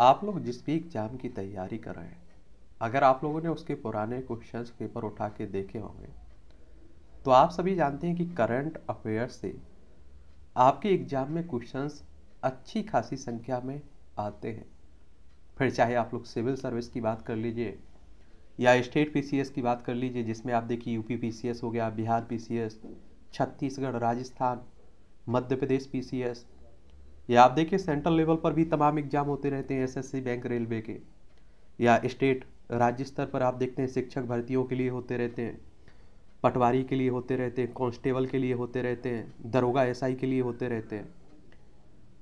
आप लोग जिस भी एग्ज़ाम की तैयारी कर रहे हैं अगर आप लोगों ने उसके पुराने क्वेश्चन पेपर उठा के देखे होंगे तो आप सभी जानते हैं कि करंट अफेयर्स से आपके एग्ज़ाम में क्वेश्चंस अच्छी खासी संख्या में आते हैं फिर चाहे आप लोग सिविल सर्विस की बात कर लीजिए या स्टेट पीसीएस की बात कर लीजिए जिसमें आप देखिए यूपी पीसीएस हो गया बिहार पीसीएस छत्तीसगढ़ राजस्थान मध्य प्रदेश पीसीएस या आप देखिए सेंट्रल लेवल पर भी तमाम एग्जाम होते रहते हैं एसएससी बैंक रेलवे के या स्टेट राज्य स्तर पर आप देखते हैं शिक्षक भर्तियों के लिए होते रहते हैं पटवारी के लिए होते रहते हैं कांस्टेबल के लिए होते रहते हैं दरोगा एसआई के लिए होते रहते हैं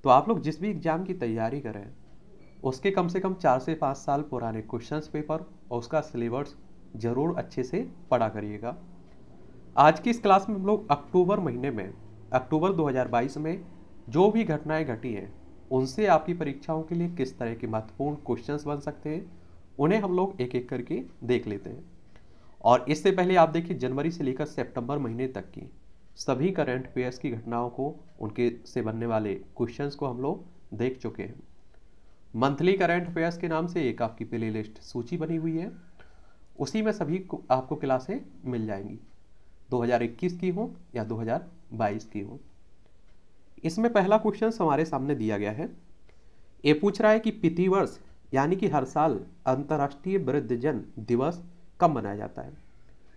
तो आप लोग जिस भी एग्ज़ाम की तैयारी करें उसके कम से कम चार से पाँच साल पुराने क्वेश्चंस पेपर और उसका सिलेबस ज़रूर अच्छे से पढ़ा करिएगा आज की इस क्लास में हम लोग अक्टूबर महीने में अक्टूबर 2022 में जो भी घटनाएं घटी हैं उनसे आपकी परीक्षाओं के लिए किस तरह के महत्वपूर्ण क्वेश्चंस बन सकते हैं उन्हें हम लोग एक एक करके देख लेते हैं और इससे पहले आप देखिए जनवरी से लेकर सितंबर महीने तक की सभी करंट अफेयर्स की घटनाओं को उनके से बनने वाले क्वेश्चंस को हम लोग देख चुके हैं मंथली करेंट अफेयर्स के नाम से एक आपकी प्ले लिस्ट सूची बनी हुई है उसी में सभी आपको क्लासें मिल जाएंगी 2021 की हो या 2022 की हो इसमें पहला क्वेश्चन हमारे सामने दिया गया है ये पूछ रहा है कि पितिवर्ष यानी कि हर साल अंतर्राष्ट्रीय वृद्धजन दिवस कब मनाया जाता है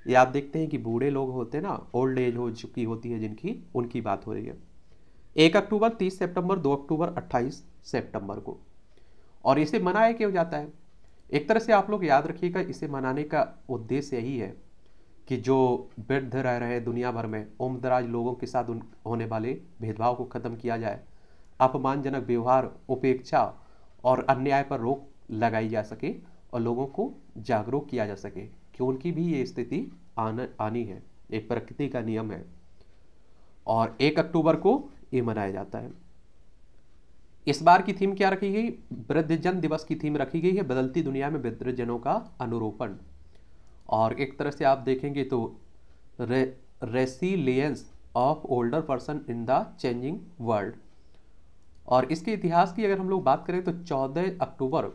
ये आप देखते हैं कि बूढ़े लोग होते हैं ना ओल्ड एज हो चुकी होती है जिनकी उनकी बात हो रही है एक अक्टूबर तीस सितंबर दो अक्टूबर अट्ठाईस सितंबर को और इसे मनाया क्यों जाता है एक तरह से आप लोग याद रखिएगा इसे मनाने का उद्देश्य यही है कि जो वृद्ध रह रहे दुनिया भर में उम्रदराज लोगों के साथ होने वाले भेदभाव को खत्म किया जाए अपमानजनक व्यवहार उपेक्षा और अन्याय पर रोक लगाई जा सके और लोगों को जागरूक किया जा सके कि उनकी भी ये स्थिति आना आनी है एक प्रकृति का नियम है और एक अक्टूबर को ये मनाया जाता है इस बार की थीम क्या रखी गई वृद्धजन दिवस की थीम रखी गई है बदलती दुनिया में वृद्धजनों का अनुरोपण और एक तरह से आप देखेंगे तो रे resilience of older person in the changing world और इसके इतिहास की अगर हम लोग बात करें तो 14 अक्टूबर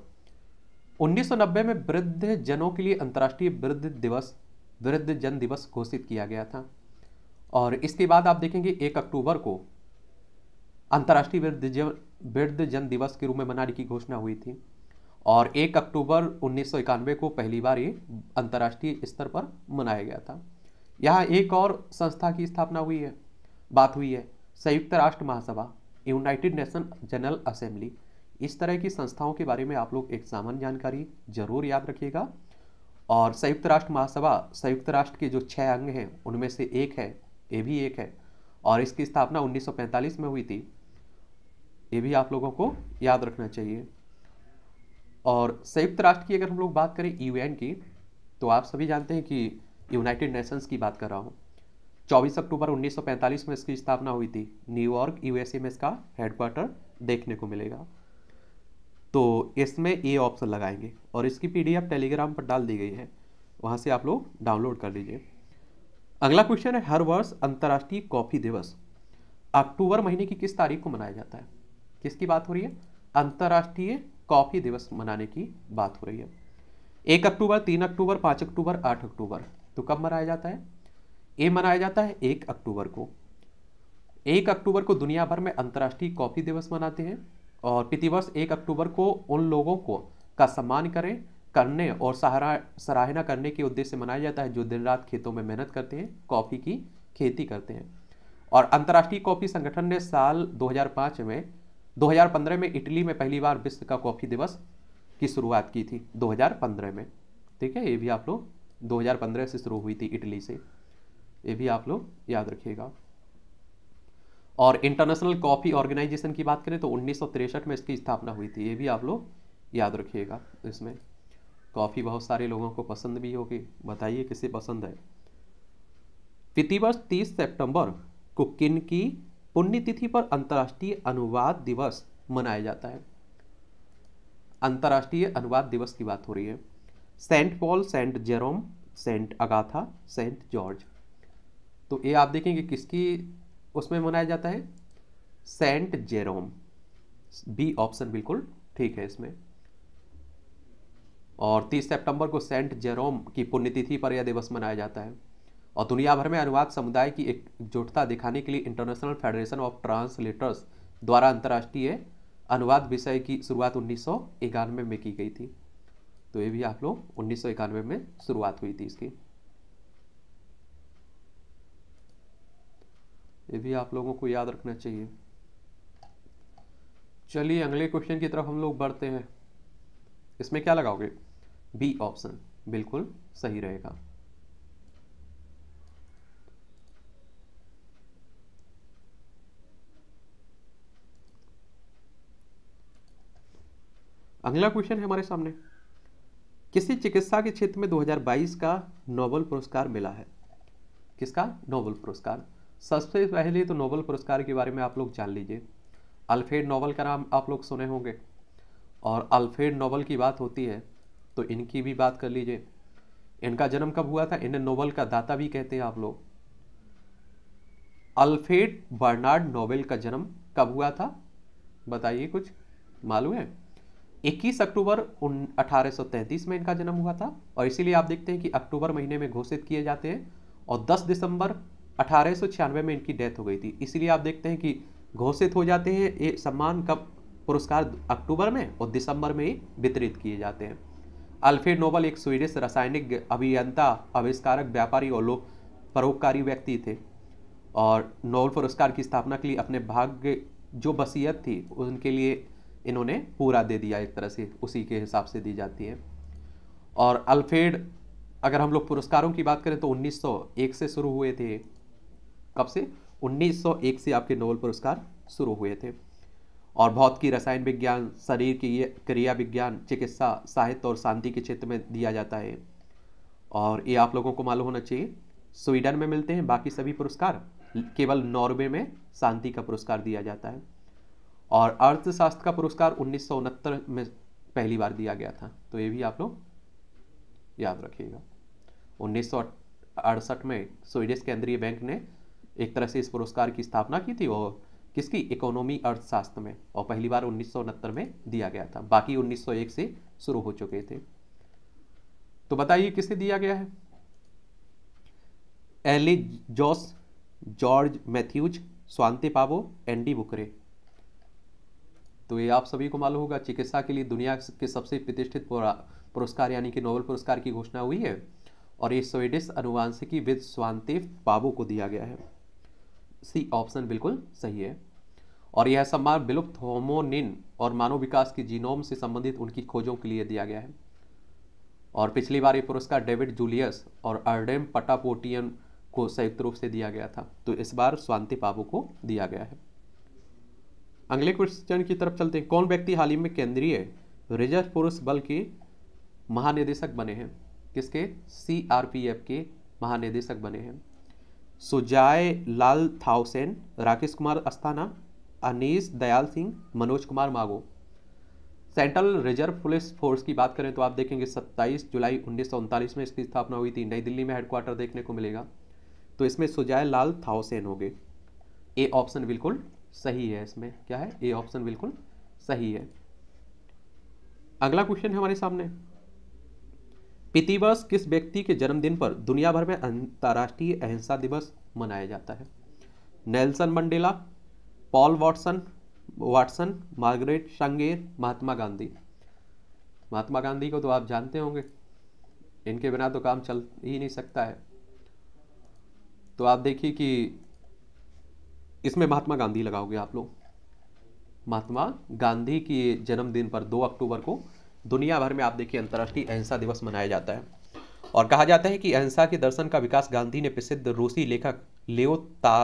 1990 में वृद्ध जनों के लिए अंतर्राष्ट्रीय वृद्ध दिवस वृद्ध जन दिवस घोषित किया गया था और इसके बाद आप देखेंगे एक अक्टूबर को अंतर्राष्ट्रीय वृद्ध जन वृद्ध जन दिवस के रूप में मनाने की घोषणा हुई थी और एक अक्टूबर उन्नीस को पहली बार ये अंतर्राष्ट्रीय स्तर पर मनाया गया था यहाँ एक और संस्था की स्थापना हुई है बात हुई है संयुक्त राष्ट्र महासभा यूनाइटेड नेशन जनरल असेंबली इस तरह की संस्थाओं के बारे में आप लोग एक सामान्य जानकारी जरूर याद रखिएगा और संयुक्त राष्ट्र महासभा संयुक्त राष्ट्र के जो छः अंग हैं उनमें से एक है ये भी एक है और इसकी स्थापना 1945 में हुई थी ये भी आप लोगों को याद रखना चाहिए और संयुक्त राष्ट्र की अगर हम लोग बात करें यू की तो आप सभी जानते हैं कि यूनाइटेड नेशंस की बात कर रहा हूँ 24 अक्टूबर 1945 में इसकी स्थापना हुई थी न्यूयॉर्क यूएसए में इसका हेडक्वार्टर देखने को मिलेगा तो इसमें ए ऑप्शन लगाएंगे और इसकी पीडीएफ टेलीग्राम पर डाल दी गई है वहाँ से आप लोग डाउनलोड कर लीजिए अगला क्वेश्चन है हर वर्ष अंतर्राष्ट्रीय कॉफ़ी दिवस अक्टूबर महीने की किस तारीख को मनाया जाता है किसकी बात हो रही है अंतर्राष्ट्रीय कॉफ़ी दिवस मनाने की बात हो रही है एक अक्टूबर तीन अक्टूबर पाँच अक्टूबर आठ अक्टूबर तो कब मनाया जाता है ये मनाया जाता है एक अक्टूबर को एक अक्टूबर को दुनिया भर में अंतर्राष्ट्रीय कॉफ़ी दिवस मनाते हैं और प्रतिवर्ष एक अक्टूबर को उन लोगों को का सम्मान करें करने और सहारा सराहना करने के उद्देश्य से मनाया जाता है जो दिन रात खेतों में मेहनत करते हैं कॉफ़ी की खेती करते हैं और अंतर्राष्ट्रीय कॉफ़ी संगठन ने साल 2005 में 2015 में इटली में पहली बार विश्व का कॉफ़ी दिवस की शुरुआत की थी 2015 में ठीक है ये भी आप लोग 2015 से शुरू हुई थी इटली से ये भी आप लोग याद रखिएगा और इंटरनेशनल कॉफ़ी ऑर्गेनाइजेशन की बात करें तो उन्नीस में इसकी स्थापना हुई थी ये भी आप लोग याद रखिएगा इसमें कॉफ़ी बहुत सारे लोगों को पसंद भी होगी बताइए किसे पसंद है प्रतिवर्ष 30 सितंबर को किन की पुण्यतिथि पर अंतर्राष्ट्रीय अनुवाद दिवस मनाया जाता है अंतर्राष्ट्रीय अनुवाद दिवस की बात हो रही है Saint Paul Saint Jerome Saint Agatha Saint George तो ये आप देखेंगे किसकी उसमें मनाया जाता है सेंट जेरोम बी ऑप्शन बिल्कुल ठीक है इसमें और 30 सितंबर को सेंट जेरोम की पुण्यतिथि पर यह दिवस मनाया जाता है और दुनिया भर में अनुवाद समुदाय की एकजुटता दिखाने के लिए इंटरनेशनल फेडरेशन ऑफ ट्रांसलेटर्स द्वारा अंतर्राष्ट्रीय अनुवाद विषय की शुरुआत उन्नीस में, में की गई थी तो ये भी आप लोग उन्नीस में शुरुआत हुई थी इसकी ये भी आप लोगों को याद रखना चाहिए चलिए अगले क्वेश्चन की तरफ हम लोग बढ़ते हैं इसमें क्या लगाओगे बी ऑप्शन बिल्कुल सही रहेगा अगला क्वेश्चन है हमारे सामने किसी चिकित्सा के क्षेत्र में 2022 का नोबल पुरस्कार मिला है किसका नोबल पुरस्कार सबसे पहले तो नोबल पुरस्कार के बारे में आप लोग जान लीजिए अल्फ्रेड नोबल का नाम आप लोग सुने होंगे और अल्फ्रेड नोबल की बात होती है तो इनकी भी बात कर लीजिए इनका जन्म कब हुआ था इन्हें नोबल का दाता भी कहते हैं आप लोग अल्फ्रेड बर्नार्ड नोबेल का जन्म कब हुआ था बताइए कुछ मालूम है 21 अक्टूबर अठारह में इनका जन्म हुआ था और इसीलिए आप देखते हैं कि अक्टूबर महीने में घोषित किए जाते हैं और 10 दिसंबर अठारह में इनकी डेथ हो गई थी इसीलिए आप देखते हैं कि घोषित हो जाते हैं ये सम्मान कब पुरस्कार अक्टूबर में और दिसंबर में ही वितरित किए जाते हैं अल्फ्रेड नोबल एक स्वीडिश रासायनिक अभियंता आविष्कारक व्यापारी और लोक परोपकारी व्यक्ति थे और नोबल पुरस्कार की स्थापना के लिए अपने भाग्य जो बसीयत थी उनके लिए इन्होंने पूरा दे दिया एक तरह से उसी के हिसाब से दी जाती है और अल्फेड अगर हम लोग पुरस्कारों की बात करें तो 1901 से शुरू हुए थे कब से 1901 से आपके नोबल पुरस्कार शुरू हुए थे और बहुत की रसायन विज्ञान शरीर की क्रिया विज्ञान चिकित्सा साहित्य और शांति के क्षेत्र में दिया जाता है और ये आप लोगों को मालूम होना चाहिए स्वीडन में मिलते हैं बाकी सभी पुरस्कार केवल नॉर्वे में शांति का पुरस्कार दिया जाता है और अर्थशास्त्र का पुरस्कार उन्नीस में पहली बार दिया गया था तो ये भी आप लोग याद रखिएगा उन्नीस में स्वीडिश केंद्रीय बैंक ने एक तरह से इस पुरस्कार की स्थापना की थी और किसकी इकोनॉमी अर्थशास्त्र में और पहली बार उन्नीस में दिया गया था बाकी 1901 से शुरू हो चुके थे तो बताइए किसे दिया गया है Eli Jos George Matthews Svante Paabo Andy Bukre तो ये आप सभी को मालूम होगा चिकित्सा के लिए दुनिया के सबसे प्रतिष्ठित पुरस्कार यानी कि नोबेल पुरस्कार की घोषणा हुई है और ये स्वीडिश अनुवांशिकी विद स्वांति बाबू को दिया गया है सी ऑप्शन बिल्कुल सही है और यह सम्मान विलुप्त होमोनिन और मानव विकास की जीनोम से संबंधित उनकी खोजों के लिए दिया गया है और पिछली बार ये पुरस्कार डेविड जूलियस और अर्डेम पटापोटियन को संयुक्त रूप से दिया गया था तो इस बार स्वांति पाबू को दिया गया है अगले क्वेश्चन की तरफ चलते हैं कौन व्यक्ति हाल ही में केंद्रीय रिजर्व पुरुष बल के महानिदेशक बने हैं किसके सीआरपीएफ के महानिदेशक बने हैं सुजाय लाल थाउसेन राकेश कुमार अस्थाना अनिश दयाल सिंह मनोज कुमार मागो सेंट्रल रिजर्व पुलिस फोर्स की बात करें तो आप देखेंगे 27 जुलाई उन्नीस में इसकी स्थापना हुई थी नई दिल्ली में हेडक्वार्टर देखने को मिलेगा तो इसमें सुजाय लाल थाउसेन हो गए ए ऑप्शन बिल्कुल सही है इसमें क्या है ए ऑप्शन बिल्कुल सही है अगला क्वेश्चन है हमारे सामने पितिवर्ष किस व्यक्ति के जन्मदिन पर दुनिया भर में अंतर्राष्ट्रीय अहिंसा दिवस मनाया जाता है Nelson Mandela Paul Watson Watson Margaret Sanger Mahatma Gandhi Mahatma Gandhi को तो आप जानते होंगे इनके बिना तो काम चल ही नहीं सकता है तो आप देखिए कि इसमें महात्मा गांधी लगाओगे आप लोग महात्मा गांधी की जन्मदिन पर 2 अक्टूबर को दुनिया भर में आप देखिए अंतर्राष्ट्रीय अहिंसा दिवस मनाया जाता है और कहा जाता है कि अहिंसा के दर्शन का विकास गांधी ने प्रसिद्ध रूसी लेखक लेओ ता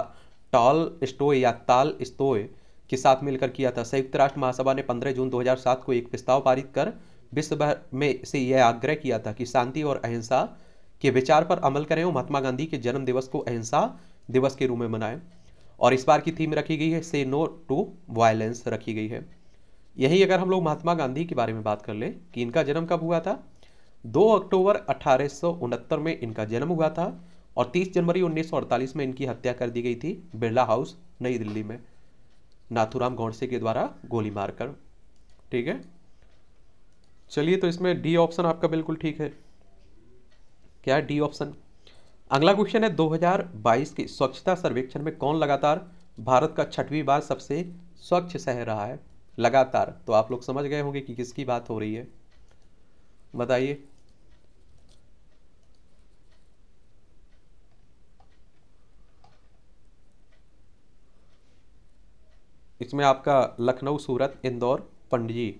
टॉल स्टोय या ताल स्टोय के साथ मिलकर किया था संयुक्त राष्ट्र महासभा ने 15 जून 2007 को एक प्रस्ताव पारित कर विश्व भर में से यह आग्रह किया था कि शांति और अहिंसा के विचार पर अमल करें और महात्मा गांधी के जन्म दिवस को अहिंसा दिवस के रूप में मनाएं और इस बार की थीम रखी गई है से नो टू वायलेंस रखी गई है यही अगर हम लोग महात्मा गांधी के बारे में बात कर ले कि इनका जन्म कब हुआ था दो अक्टूबर अठारह में इनका जन्म हुआ था और 30 जनवरी 1948 में इनकी हत्या कर दी गई थी बिरला हाउस नई दिल्ली में नाथुराम गौडसे के द्वारा गोली मारकर ठीक है चलिए तो इसमें डी ऑप्शन आपका बिल्कुल ठीक है क्या डी ऑप्शन अगला क्वेश्चन है 2022 के स्वच्छता सर्वेक्षण में कौन लगातार भारत का छठवीं बार सबसे स्वच्छ शहर रहा है लगातार तो आप लोग समझ गए होंगे कि किसकी बात हो रही है बताइए इसमें आपका लखनऊ सूरत इंदौर पंडजी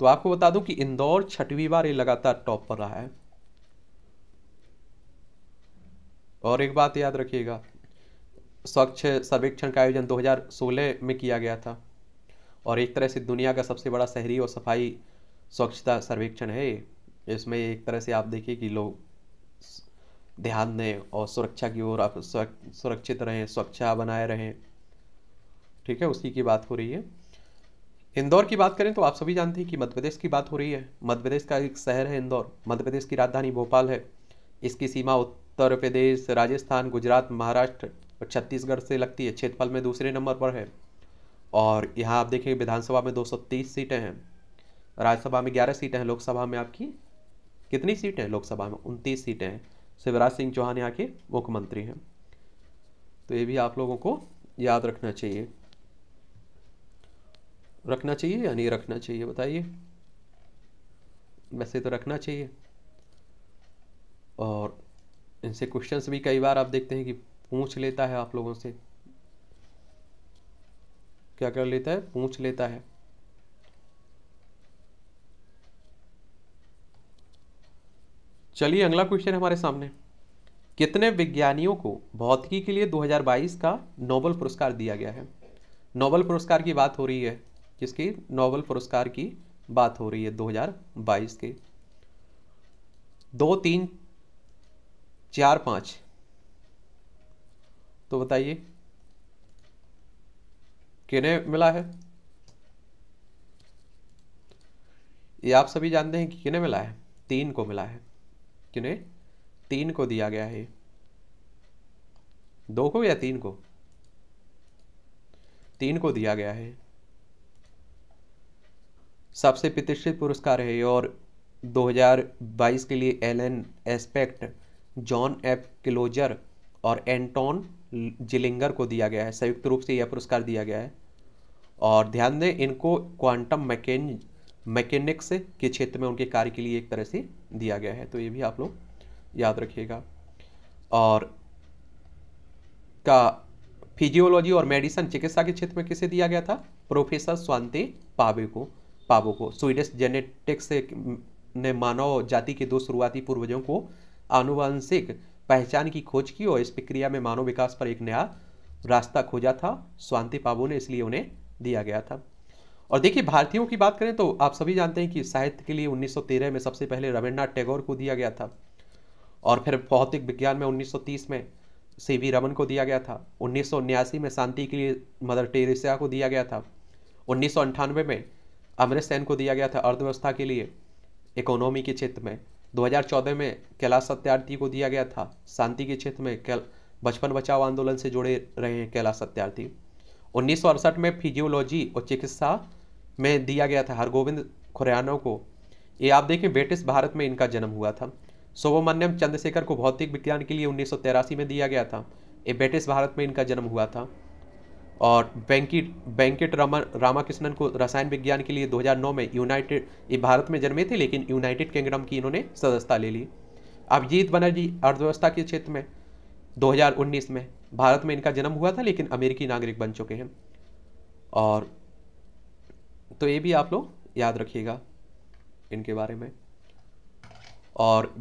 तो आपको बता दूं कि इंदौर छठवीं बार ये लगातार टॉप पर रहा है और एक बात याद रखिएगा स्वच्छ सर्वेक्षण का आयोजन 2016 में किया गया था और एक तरह से दुनिया का सबसे बड़ा शहरी और सफाई स्वच्छता सर्वेक्षण है इसमें एक तरह से आप देखिए कि लोग ध्यान दें और सुरक्षा की ओर आप सुरक्षित रहें स्वच्छता बनाए रहें ठीक है उसी की बात हो रही है इंदौर की बात करें तो आप सभी जानते हैं कि मध्य प्रदेश की बात हो रही है मध्य प्रदेश का एक शहर है इंदौर मध्य प्रदेश की राजधानी भोपाल है इसकी सीमा उत्तर प्रदेश राजस्थान गुजरात महाराष्ट्र और छत्तीसगढ़ से लगती है क्षेत्रफल में दूसरे नंबर पर है और यहाँ आप देखेंगे विधानसभा में 230 सीटें हैं राज्यसभा में 11 सीटें हैं लोकसभा में आपकी कितनी सीटें हैं लोकसभा में उनतीस सीटें हैं शिवराज सिंह चौहान यहाँ के मुख्यमंत्री हैं तो ये भी आप लोगों को याद रखना चाहिए रखना चाहिए या नहीं रखना चाहिए बताइए वैसे तो रखना चाहिए और इनसे क्वेश्चंस भी कई बार आप देखते हैं कि पूछ लेता है आप लोगों से क्या कर लेता है पूछ लेता है चलिए अगला क्वेश्चन हमारे सामने कितने विज्ञानियों को भौतिकी के लिए 2022 का नोबल पुरस्कार दिया गया है नोबल पुरस्कार की बात हो रही है किसकी नोबल पुरस्कार की बात हो रही है 2022 के दो तीन चार पाँच तो बताइए किने मिला है ये आप सभी जानते हैं कि किने मिला है तीन को मिला है किने तीन को दिया गया है दो को या तीन को तीन को दिया गया है सबसे प्रतिष्ठित पुरस्कार है और 2022 के लिए Alain Aspect John F Clauser और एंटोन जिलिंगर को दिया गया है संयुक्त रूप से यह पुरस्कार दिया गया है और ध्यान दें इनको क्वांटम मैकेन मैकेनिक्स के क्षेत्र में उनके कार्य के लिए एक तरह से दिया गया है तो ये भी आप लोग याद रखिएगा और का फिजियोलॉजी और मेडिसन चिकित्सा के क्षेत्र में किसे दिया गया था प्रोफेसर स्वांते पावे को पावो को स्वीडिश जेनेटिक्स ने मानव जाति के दो शुरुआती पूर्वजों को आनुवंशिक पहचान की खोज की और इस प्रक्रिया में मानव विकास पर एक नया रास्ता खोजा था स्वांति पाबू ने इसलिए उन्हें दिया गया था और देखिए भारतीयों की बात करें तो आप सभी जानते हैं कि साहित्य के लिए 1913 में सबसे पहले रविन्द्रनाथ टैगोर को दिया गया था और फिर भौतिक विज्ञान में 1930 में सी वी रमन को दिया गया था उन्नीस में शांति के लिए मदर टेरेसा को दिया गया था उन्नीस में अमृत सेन को दिया गया था अर्थव्यवस्था के लिए इकोनॉमी के क्षेत्र में 2014 में कैलाश सत्यार्थी को दिया गया था शांति के क्षेत्र में कैल बचपन बचाओ आंदोलन से जुड़े रहे हैं कैलाश सत्यार्थी उन्नीस में फिजियोलॉजी और चिकित्सा में दिया गया था हरगोविंद खुरानो को ये आप देखें ब्रिटिश भारत में इनका जन्म हुआ था सोबोमन्यम चंद्रशेखर को भौतिक विज्ञान के लिए उन्नीस में दिया गया था ये ब्रिटिश भारत में इनका जन्म हुआ था और बैंकिट बैंकिट रामा रामाकृष्णन को रसायन विज्ञान के लिए 2009 में यूनाइटेड भारत में जन्मे थे लेकिन यूनाइटेड किंगडम की इन्होंने सदस्यता ले ली अभिजीत बनर्जी अर्थव्यवस्था के क्षेत्र में 2019 में भारत में इनका जन्म हुआ था लेकिन अमेरिकी नागरिक बन चुके हैं और तो ये भी आप लोग याद रखिएगा इनके बारे में और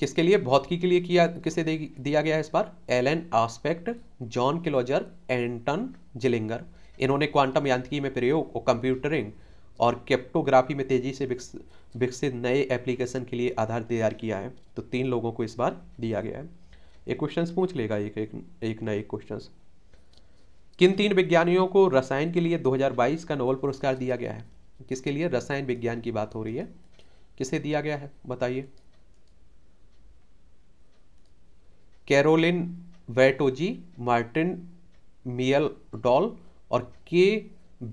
किसके लिए भौतिकी के लिए किया किसे दिया गया है इस बार Alain Aspect John Clauser Anton Zeilinger इन्होंने क्वांटम यांत्रिकी में प्रयोग और कंप्यूटरिंग और कैप्टोग्राफी में तेजी से विकसित नए एप्लीकेशन के लिए आधार तैयार किया है तो तीन लोगों को इस बार दिया गया है एक क्वेश्चन पूछ लेगा एक एक एक नए क्वेश्चन किन तीन विज्ञानियों को रसायन के लिए 2022 का नोबल पुरस्कार दिया गया है किसके लिए रसायन विज्ञान की बात हो रही है किसे दिया गया है बताइए Carolyn Bertozzi Martin Meldal और के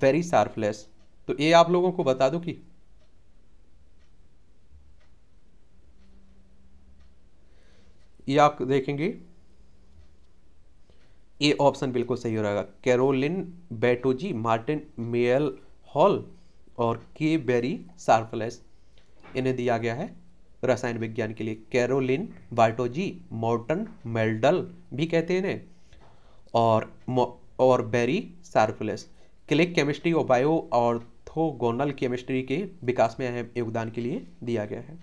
वेरी सार्फलेस तो ये आप लोगों को बता दो कि ये आप देखेंगे ए ऑप्शन बिल्कुल सही हो रहेगा Carolyn Bertozzi Martin Meldal और के बेरी सार्फलेस इन्हें दिया गया है रसायन विज्ञान के लिए कैरोलिन बार्टोजी मॉर्टन मेल्डल भी कहते हैं और और बेरी सार्फुलस क्लिक केमिस्ट्री और बायो ऑर्थोगोनल केमिस्ट्री के विकास में अहम योगदान के लिए दिया गया है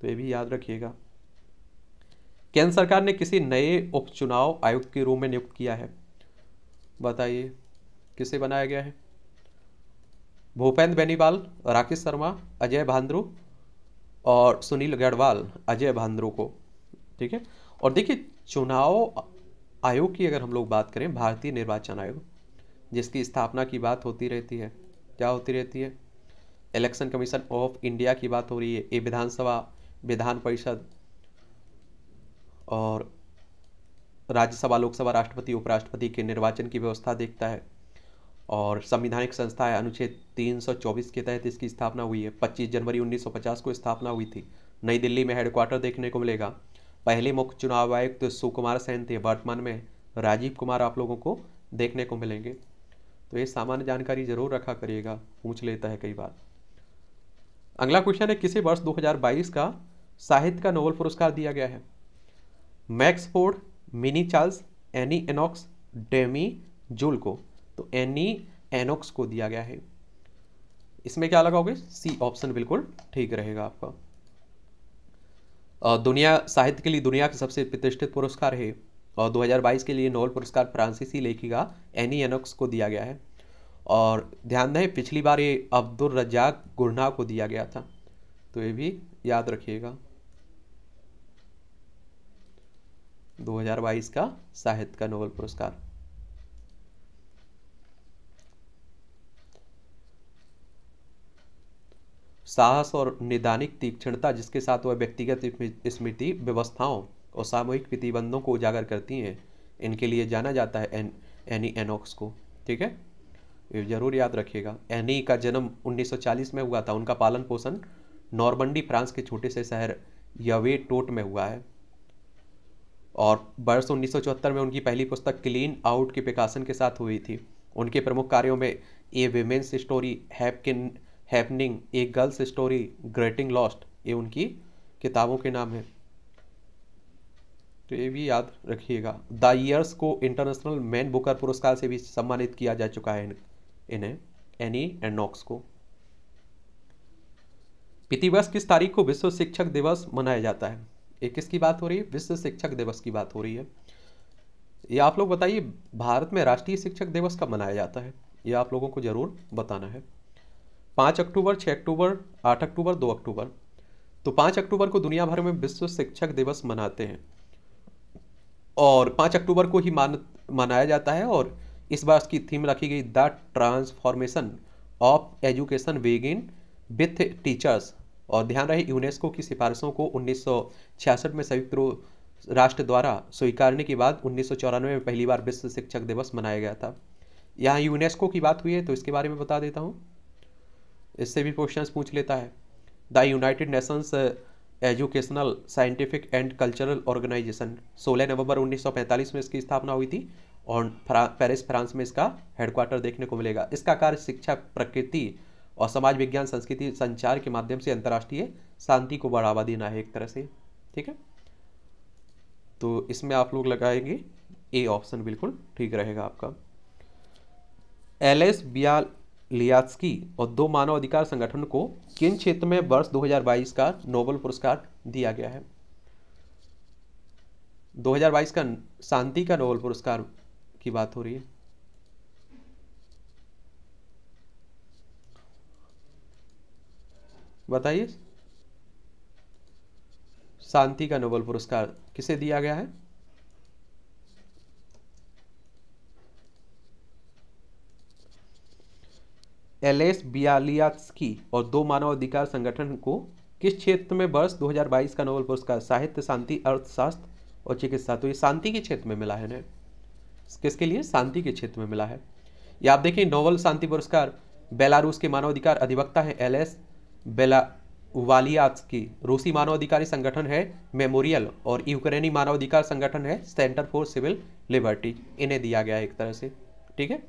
तो ये भी याद रखिएगा केंद्र सरकार ने किसी नए उपचुनाव आयुक्त के रूप में नियुक्त किया है बताइए किसे बनाया गया है भूपेंद्र बेनीवाल राकेश शर्मा अजय भांद्रू और सुनील गढ़वाल अजय भांद्रो को ठीक है और देखिए चुनाव आयोग की अगर हम लोग बात करें भारतीय निर्वाचन आयोग जिसकी स्थापना की बात होती रहती है क्या होती रहती है इलेक्शन कमीशन ऑफ इंडिया की बात हो रही है ये विधानसभा विधान परिषद और राज्यसभा लोकसभा राष्ट्रपति उपराष्ट्रपति के निर्वाचन की व्यवस्था देखता है और संविधानिक संस्था है अनुच्छेद 324 के तहत इसकी स्थापना हुई है 25 जनवरी 1950 को स्थापना हुई थी नई दिल्ली में हेडक्वार्टर देखने को मिलेगा पहले मुख्य चुनाव आयुक्त तो सुकुमार सेन थे वर्तमान में राजीव कुमार आप लोगों को देखने को मिलेंगे तो ये सामान्य जानकारी जरूर रखा करिएगा पूछ लेता है कई बार अगला क्वेश्चन है किसी वर्ष 2022 का साहित्य का नोबल पुरस्कार दिया गया है Max Ford Mini Charles Annie Ernaux Demi Jules को तो एनी एनोक्स को दिया गया है इसमें क्या लगाओगे सी ऑप्शन बिल्कुल ठीक रहेगा आपका दुनिया साहित्य के लिए दुनिया के सबसे प्रतिष्ठित पुरस्कार है और 2022 के लिए नोबल पुरस्कार फ्रांसीसी लेखिका एनी एनोक्स को दिया गया है और ध्यान दें पिछली बार ये अब्दुल रजाक गुरना को दिया गया था तो ये भी याद रखिएगा 2022 का साहित्य का नोबल पुरस्कार साहस और निदानिक तीक्ष्णता जिसके साथ वह व्यक्तिगत स्मृति व्यवस्थाओं और सामूहिक प्रतिबंधों को उजागर करती हैं इनके लिए जाना जाता है एन एनी एनोक्स को ठीक है ये जरूर याद रखिएगा एनी का जन्म 1940 में हुआ था उनका पालन पोषण नॉर्मंडी फ्रांस के छोटे से शहर यवे टोट में हुआ है और वर्ष उन्नीस में उनकी पहली पुस्तक क्लीन आउट के प्रकाशन के साथ हुई थी उनके प्रमुख कार्यों में ए वेमेंस स्टोरी हैपकिन happening a girl's story getting lost ये उनकी किताबों के नाम हैं तो ये भी याद रखिएगा द ईयर्स को इंटरनेशनल मैन बुकर पुरस्कार से भी सम्मानित किया जा चुका है इन्हें एनी एंड नॉक्स को प्रतिवर्ष किस तारीख को विश्व शिक्षक दिवस मनाया जाता है ये किसकी बात हो रही है विश्व शिक्षक दिवस की बात हो रही है ये आप लोग बताइए भारत में राष्ट्रीय शिक्षक दिवस कब मनाया जाता है ये आप लोगों को ज़रूर बताना है पाँच अक्टूबर छः अक्टूबर आठ अक्टूबर दो अक्टूबर तो पाँच अक्टूबर को दुनिया भर में विश्व शिक्षक दिवस मनाते हैं और पाँच अक्टूबर को ही मान मनाया जाता है और इस बार इसकी थीम रखी गई द ट्रांसफॉर्मेशन ऑफ एजुकेशन वेग इन विथ टीचर्स और ध्यान रहे यूनेस्को की सिफारिशों को 1966 में संयुक्त राष्ट्र द्वारा स्वीकारने के बाद उन्नीस में पहली बार विश्व शिक्षक दिवस मनाया गया था यहाँ यूनेस्को की बात हुई है तो इसके बारे में बता देता हूँ इससे भी क्वेश्चन पूछ लेता है the United Nations Educational Scientific and Cultural Organization 16 नवंबर 1945 में इसकी स्थापना हुई थी और पेरिस फ्रांस में इसका हेडक्वार्टर देखने को मिलेगा इसका कार्य शिक्षा प्रकृति और समाज विज्ञान संस्कृति संचार के माध्यम से अंतर्राष्ट्रीय शांति को बढ़ावा देना है एक तरह से ठीक है तो इसमें आप लोग लगाएंगे ए ऑप्शन बिल्कुल ठीक रहेगा आपका एल एस बियाल लियास्की और दो मानव अधिकार संगठन को किन क्षेत्र में वर्ष 2022 का नोबल पुरस्कार दिया गया है 2022 का शांति का नोबल पुरस्कार की बात हो रही है बताइए शांति का नोबल पुरस्कार किसे दिया गया है एलेस बियालियास्की और दो मानवाधिकार संगठन को किस क्षेत्र में वर्ष 2022 का नोबेल पुरस्कार साहित्य शांति अर्थशास्त्र और चिकित्सा तो ये शांति के क्षेत्र में मिला है ना किसके लिए शांति के क्षेत्र में मिला है या आप देखिए नोबल शांति पुरस्कार बेलारूस के मानवाधिकार अधिवक्ता है एल एस बेला वालियास की रूसी मानवाधिकारी संगठन है मेमोरियल और यूक्रेनी मानवाधिकार संगठन है सेंटर फॉर सिविल लिबर्टी इन्हें दिया गया है एक तरह से ठीक है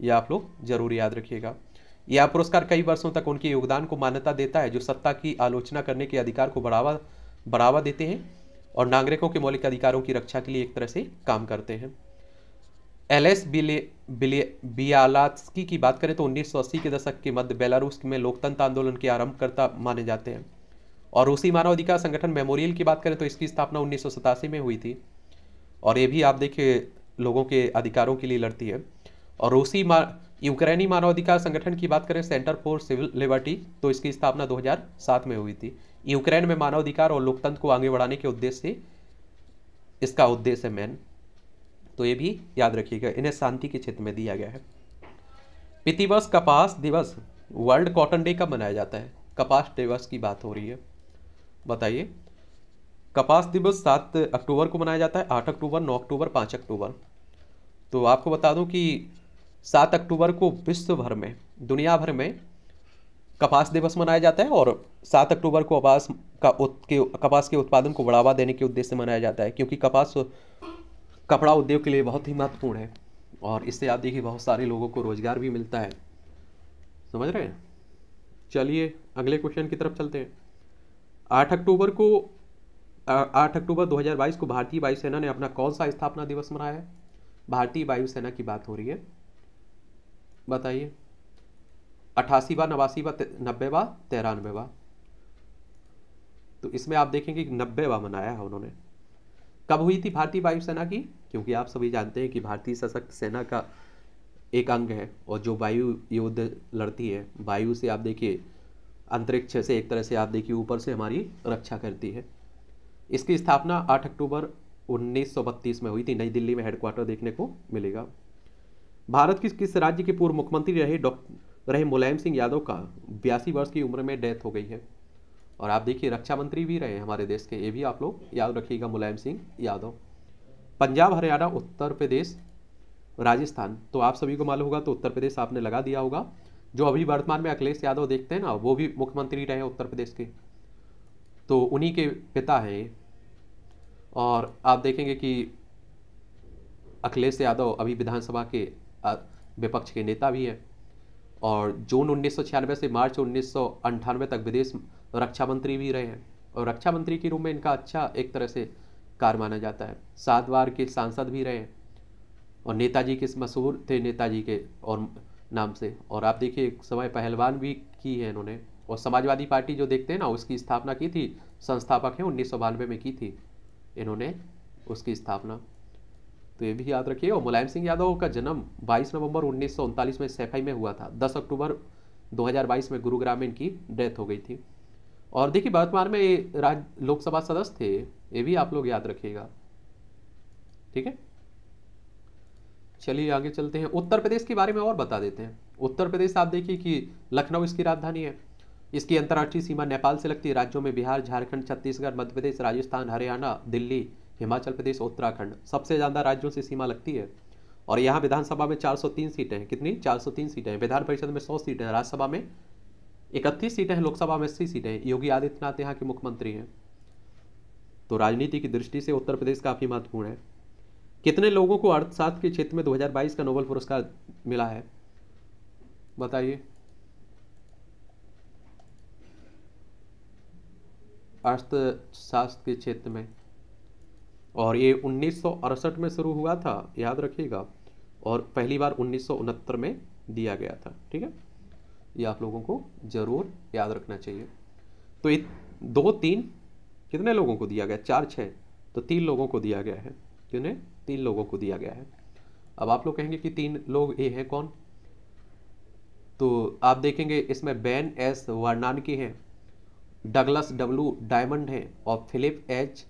यह आप लोग जरूर याद रखिएगा यह पुरस्कार कई वर्षों तक उनके योगदान को मान्यता देता है जो सत्ता की आलोचना करने के अधिकार को बढ़ावा बढ़ावा देते हैं और नागरिकों के मौलिक अधिकारों की रक्षा के लिए एक तरह से काम करते हैं एल एस बिले बिले बियालास्की की बात करें तो 1980 के दशक के मध्य बेलारूस में लोकतंत्र आंदोलन के आरंभकर्ता माने जाते हैं और रूसी मानवाधिकार संगठन मेमोरियल की बात करें तो इसकी स्थापना उन्नीस में हुई थी और ये भी आप देखिए लोगों के अधिकारों के लिए लड़ती है और रूसी मा यूक्रेनी मानवाधिकार संगठन की बात करें सेंटर फॉर सिविल लिबर्टी तो इसकी स्थापना 2007 में हुई थी यूक्रेन में मानवाधिकार और लोकतंत्र को आगे बढ़ाने के उद्देश्य से इसका उद्देश्य है मैन तो ये भी याद रखिएगा इन्हें शांति के क्षेत्र में दिया गया है पितिवर्ष कपास दिवस वर्ल्ड कॉटन डे कब मनाया जाता है कपास दिवस की बात हो रही है बताइए कपास दिवस सात अक्टूबर को मनाया जाता है आठ अक्टूबर नौ अक्टूबर पाँच अक्टूबर तो आपको बता दूं कि सात अक्टूबर को विश्व भर में दुनिया भर में कपास दिवस मनाया जाता है और सात अक्टूबर को कपास का उत, के कपास के उत्पादन को बढ़ावा देने के उद्देश्य से मनाया जाता है क्योंकि कपास कपड़ा उद्योग के लिए बहुत ही महत्वपूर्ण है और इससे आप देखिए बहुत सारे लोगों को रोजगार भी मिलता है समझ रहे हैं चलिए अगले क्वेश्चन की तरफ चलते हैं आठ अक्टूबर को आठ अक्टूबर 2022 को भारतीय वायुसेना ने अपना कौन सा स्थापना दिवस मनाया है भारतीय वायुसेना की बात हो रही है बताइए अठासी बा नवासी बा नब्बे बा तिरानवे बा तो इसमें आप देखेंगे नब्बे बा मनाया है उन्होंने कब हुई थी भारतीय वायुसेना की क्योंकि आप सभी जानते हैं कि भारतीय सशक्त सेना का एक अंग है और जो वायु युद्ध लड़ती है वायु से आप देखिए अंतरिक्ष से एक तरह से आप देखिए ऊपर से हमारी रक्षा करती है इसकी स्थापना 8 अक्टूबर 1932 में हुई थी नई दिल्ली में हेडक्वार्टर देखने को मिलेगा भारत किस किस राज्य के पूर्व मुख्यमंत्री रहे डॉक्टर रहे मुलायम सिंह यादव का बयासी वर्ष की उम्र में डेथ हो गई है और आप देखिए रक्षा मंत्री भी रहे हमारे देश के ये भी आप लोग याद रखिएगा मुलायम सिंह यादव पंजाब हरियाणा उत्तर प्रदेश राजस्थान तो आप सभी को मालूम होगा तो उत्तर प्रदेश आपने लगा दिया होगा जो अभी वर्तमान में अखिलेश यादव देखते हैं ना वो भी मुख्यमंत्री रहे उत्तर प्रदेश के तो उन्हीं के पिता हैं और आप देखेंगे कि अखिलेश यादव अभी विधानसभा के विपक्ष के नेता भी हैं और जून उन्नीस से मार्च उन्नीस तक विदेश रक्षा मंत्री भी रहे हैं और रक्षा मंत्री के रूप में इनका अच्छा एक तरह से कार माना जाता है सात बार के सांसद भी रहे हैं और नेताजी के मशहूर थे नेताजी के और नाम से और आप देखिए एक समय पहलवान भी की है इन्होंने और समाजवादी पार्टी जो देखते हैं ना उसकी स्थापना की थी संस्थापक हैं उन्नीस में की थी इन्होंने उसकी स्थापना तो ये भी याद रखिए और मुलायम सिंह यादव का जन्म 22 नवंबर उन्नीस में सैफाई में हुआ था 10 अक्टूबर 2022 में गुरुग्राम में इनकी डेथ हो गई थी और देखिए वर्तमान में ये राज्य लोकसभा सदस्य थे ये भी आप लोग याद रखिएगा ठीक है चलिए आगे चलते हैं उत्तर प्रदेश के बारे में और बता देते हैं उत्तर प्रदेश आप देखिए कि लखनऊ इसकी राजधानी है इसकी अंतर्राष्ट्रीय सीमा नेपाल से लगती है राज्यों में बिहार झारखंड छत्तीसगढ़ मध्य प्रदेश राजस्थान हरियाणा दिल्ली हिमाचल प्रदेश उत्तराखंड सबसे ज़्यादा राज्यों से सीमा लगती है और यहाँ विधानसभा में 403 सीटें हैं कितनी 403 सीटें हैं विधान परिषद में 100 सीटें हैं राज्यसभा में इकतीस सीटें हैं लोकसभा में अस्सी सीटें हैं योगी आदित्यनाथ यहाँ के मुख्यमंत्री हैं तो राजनीति की दृष्टि से उत्तर प्रदेश काफ़ी महत्वपूर्ण है कितने लोगों को अर्थशास्त्र के क्षेत्र में दो का नोबल पुरस्कार मिला है बताइए अर्थशास्त्र के क्षेत्र में और ये उन्नीस में शुरू हुआ था याद रखिएगा और पहली बार उन्नीस में दिया गया था ठीक है ये आप लोगों को ज़रूर याद रखना चाहिए तो दो तीन कितने लोगों को दिया गया चार छः तो तीन लोगों को दिया गया है कितने तीन लोगों को दिया गया है अब आप लोग कहेंगे कि तीन लोग ये हैं कौन तो आप देखेंगे इसमें बैन एस वर्नान की हैं डगलस डब्लू डायमंड हैं और फिलिप एच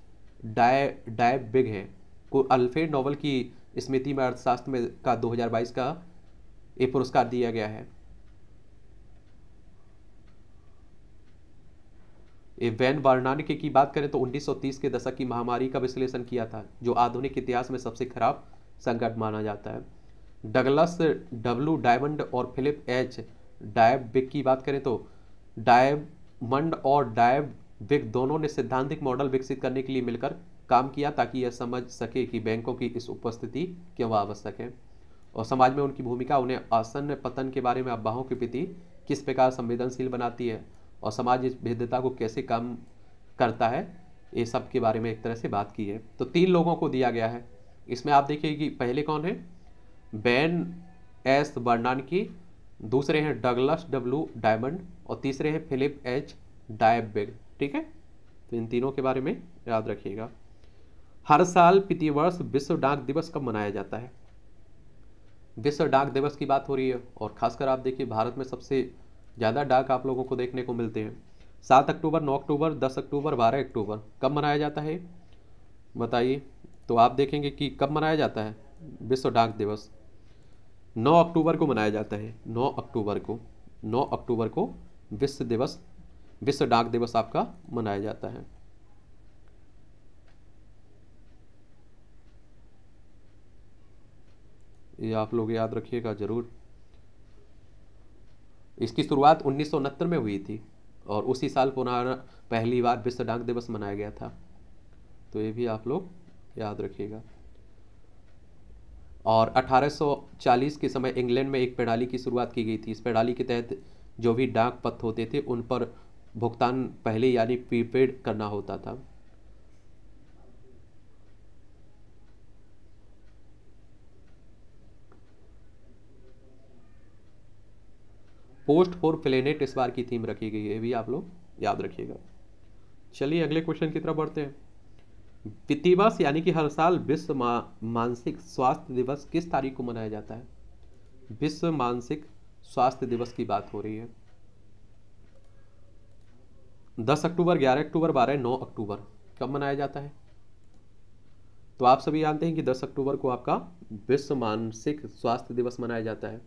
डाय डाय बिग है को अल्फेड नॉवल की स्मृति में अर्थशास्त्र में का 2022 का ये पुरस्कार दिया गया है वैन वार्नानिक की बात करें तो 1930 के दशक की महामारी का विश्लेषण किया था जो आधुनिक इतिहास में सबसे खराब संकट माना जाता है डगलस डब्ल्यू डायमंड और फिलिप एच डायब बिग की बात करें तो डायमंड और डायब विक दोनों ने सिद्धांतिक मॉडल विकसित करने के लिए मिलकर काम किया ताकि यह समझ सके कि बैंकों की इस उपस्थिति क्यों आवश्यक है और समाज में उनकी भूमिका उन्हें आसन्न पतन के बारे में अफवाहों की प्रति किस प्रकार संवेदनशील बनाती है और समाज इस भेदता को कैसे कम करता है ये सब के बारे में एक तरह से बात की है तो तीन लोगों को दिया गया है इसमें आप देखिए कि पहले कौन है बैन एस बर्नान की दूसरे हैं डगलस डब्ल्यू डायमंड और तीसरे हैं फिलिप एच डायबेग ठीक है तो इन तीनों के बारे में याद रखिएगा हर साल प्रतिवर्ष विश्व डाक दिवस कब मनाया जाता है विश्व डाक दिवस की बात हो रही है और खासकर आप देखिए भारत में सबसे ज़्यादा डाक आप लोगों को देखने को मिलते हैं सात अक्टूबर नौ अक्टूबर दस अक्टूबर बारह अक्टूबर कब मनाया जाता है बताइए तो आप देखेंगे कि कब मनाया जाता है विश्व डाक दिवस नौ अक्टूबर को मनाया जाता है नौ अक्टूबर को नौ अक्टूबर को विश्व दिवस विश्व डाक दिवस आपका मनाया जाता है ये आप लोग याद रखिएगा ज़रूर इसकी शुरुआत उन्नीस में हुई थी और उसी साल पुनः पहली बार विश्व डाक दिवस मनाया गया था तो ये भी आप लोग याद रखिएगा और 1840 के समय इंग्लैंड में एक प्रणाली की शुरुआत की गई थी इस प्रणाली के तहत जो भी डाक पथ होते थे उन पर भुगतान पहले यानी प्रीपेड करना होता था पोस्ट फॉर प्लेनेट इस बार की थीम रखी गई है भी आप लोग याद रखिएगा चलिए अगले क्वेश्चन की तरफ बढ़ते हैं वित्तीय वर्ष यानी कि हर साल विश्व मा, मानसिक स्वास्थ्य दिवस किस तारीख को मनाया जाता है विश्व मानसिक स्वास्थ्य दिवस की बात हो रही है दस अक्टूबर ग्यारह अक्टूबर बारह नौ अक्टूबर कब मनाया जाता है तो आप सभी जानते हैं कि दस अक्टूबर को आपका विश्व मानसिक स्वास्थ्य दिवस मनाया जाता है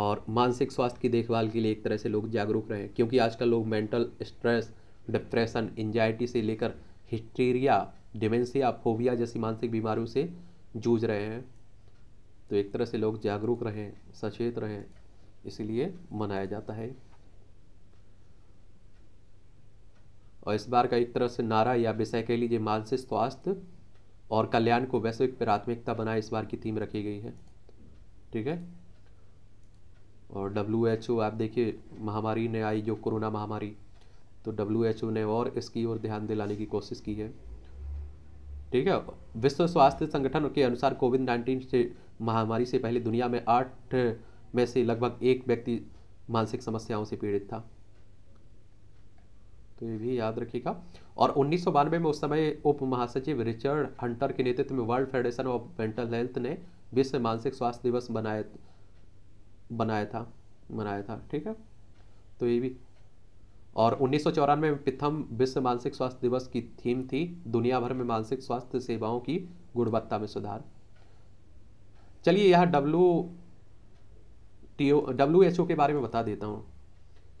और मानसिक स्वास्थ्य की देखभाल के लिए एक तरह से लोग जागरूक रहें क्योंकि आजकल लोग मेंटल स्ट्रेस डिप्रेशन एंजाइटी से लेकर हिस्टीरिया डिमेंसिया फोबिया जैसी मानसिक बीमारियों से जूझ रहे हैं तो एक तरह से लोग जागरूक रहें सचेत रहें इसीलिए मनाया जाता है और इस बार का एक तरह से नारा या विषय कह लीजिए मानसिक स्वास्थ्य और कल्याण को वैश्विक प्राथमिकता बनाए इस बार की थीम रखी गई है ठीक है और डब्ल्यू एच ओ आप देखिए महामारी ने आई जो कोरोना महामारी तो डब्ल्यू एच ओ ने और इसकी ओर ध्यान दिलाने की कोशिश की है ठीक है विश्व स्वास्थ्य संगठन के अनुसार कोविड नाइन्टीन से महामारी से पहले दुनिया में आठ में से लगभग एक व्यक्ति मानसिक समस्याओं से पीड़ित था तो ये भी याद रखिएगा और उन्नीस में उस समय उप महासचिव रिचर्ड हंटर के नेतृत्व में World Federation of Mental Health ने विश्व मानसिक स्वास्थ्य दिवस बनाया बनाया था मनाया था ठीक है तो ये भी और उन्नीस में प्रथम विश्व मानसिक स्वास्थ्य दिवस की थीम थी दुनिया भर में मानसिक स्वास्थ्य सेवाओं की गुणवत्ता में सुधार चलिए यह W T O W H O के बारे में बता देता हूँ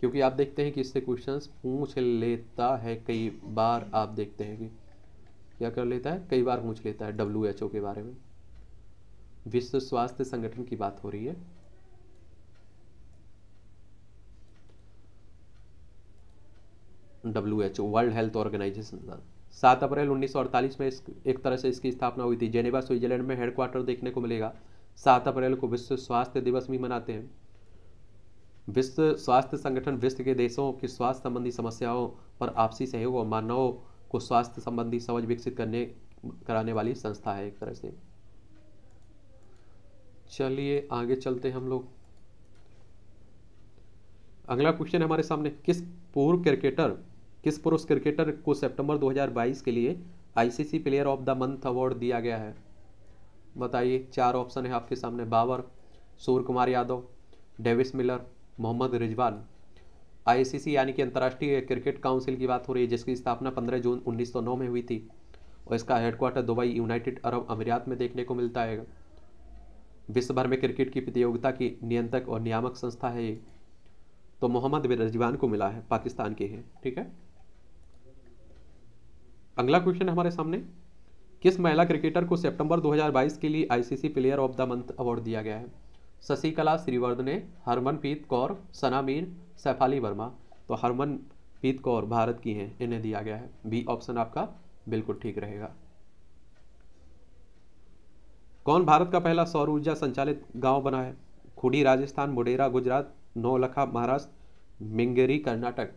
क्योंकि आप देखते हैं कि इससे क्वेश्चन पूछ लेता है कई बार आप देखते हैं कि क्या कर लेता है कई बार पूछ लेता है डब्ल्यू एच ओ के बारे में विश्व स्वास्थ्य संगठन की बात हो रही है W H O World Health Organization सात अप्रैल 1948 में एक तरह से इसकी स्थापना हुई थी जेनेवा स्विट्जरलैंड में हेडक्वार्टर देखने को मिलेगा सात अप्रैल को विश्व स्वास्थ्य दिवस भी मनाते हैं विश्व स्वास्थ्य संगठन विश्व के देशों की स्वास्थ्य संबंधी समस्याओं पर आपसी सहयोग और मानवों को स्वास्थ्य संबंधी समझ विकसित करने कराने वाली संस्था है एक तरह से चलिए आगे चलते हम लोग अगला क्वेश्चन हमारे सामने किस पूर्व क्रिकेटर किस पुरुष क्रिकेटर को सितंबर 2022 के लिए ICC player of the month award दिया गया है बताइए चार ऑप्शन है आपके सामने Babar Surya Kumar Yadav Davis Miller Mohammad Rizwan ICC यानी कि अंतर्राष्ट्रीय क्रिकेट काउंसिल की बात हो रही है जिसकी स्थापना 15 जून 1909 में हुई थी और इसका हेडक्वार्टर दुबई यूनाइटेड अरब अमीरात में देखने को मिलता है विश्व भर में क्रिकेट की प्रतियोगिता की नियंत्रक और नियामक संस्था है ये तो मोहम्मद रिजवान को मिला है पाकिस्तान के हैं ठीक है अगला क्वेश्चन हमारे सामने किस महिला क्रिकेटर को सितंबर 2022 के लिए ICC player of the month award दिया गया है शशिकला श्रीवर्धने हरमनप्रीत कौर सना मीर सैफाली वर्मा तो हरमनप्रीत कौर भारत की हैं इन्हें दिया गया है बी ऑप्शन आपका बिल्कुल ठीक रहेगा कौन भारत का पहला सौर ऊर्जा संचालित गांव बना है खुडी राजस्थान मोडेरा गुजरात नौलखा महाराष्ट्र मिंगेरी कर्नाटक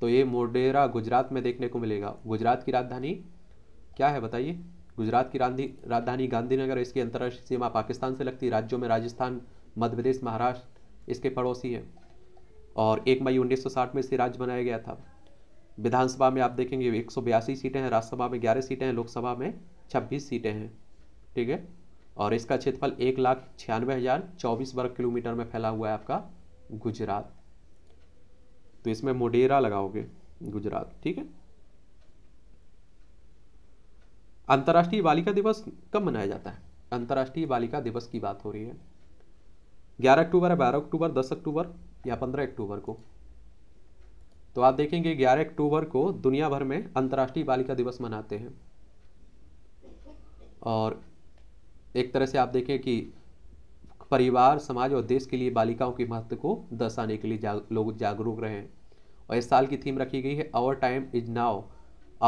तो ये मोडेरा गुजरात में देखने को मिलेगा गुजरात की राजधानी क्या है बताइए गुजरात की राजधानी गांधीनगर इसकी अंतर्राष्ट्रीय सीमा पाकिस्तान से लगती राज्यों में राजस्थान मध्य प्रदेश महाराष्ट्र इसके पड़ोसी हैं और एक मई 1960 में इसे राज्य बनाया गया था विधानसभा में आप देखेंगे एक सीटें हैं राज्यसभा में ग्यारह सीटें हैं लोकसभा में छब्बीस सीटें हैं ठीक है और इसका क्षेत्रफल एक लाख छियानवे हज़ार चौबीस वर्ग किलोमीटर में फैला हुआ है आपका गुजरात तो इसमें मोडेरा लगाओगे गुजरात ठीक है अंतर्राष्ट्रीय बालिका दिवस कब मनाया जाता है अंतर्राष्ट्रीय बालिका दिवस की बात हो रही है ग्यारह अक्टूबर बारह अक्टूबर दस अक्टूबर या पंद्रह अक्टूबर को तो आप देखेंगे ग्यारह अक्टूबर को दुनिया भर में अंतर्राष्ट्रीय बालिका दिवस मनाते हैं और एक तरह से आप देखें कि परिवार समाज और देश के लिए बालिकाओं के महत्व को दर्शाने के लिए जाग, लोग जागरूक रहे हैं और इस साल की थीम रखी गई है our time is now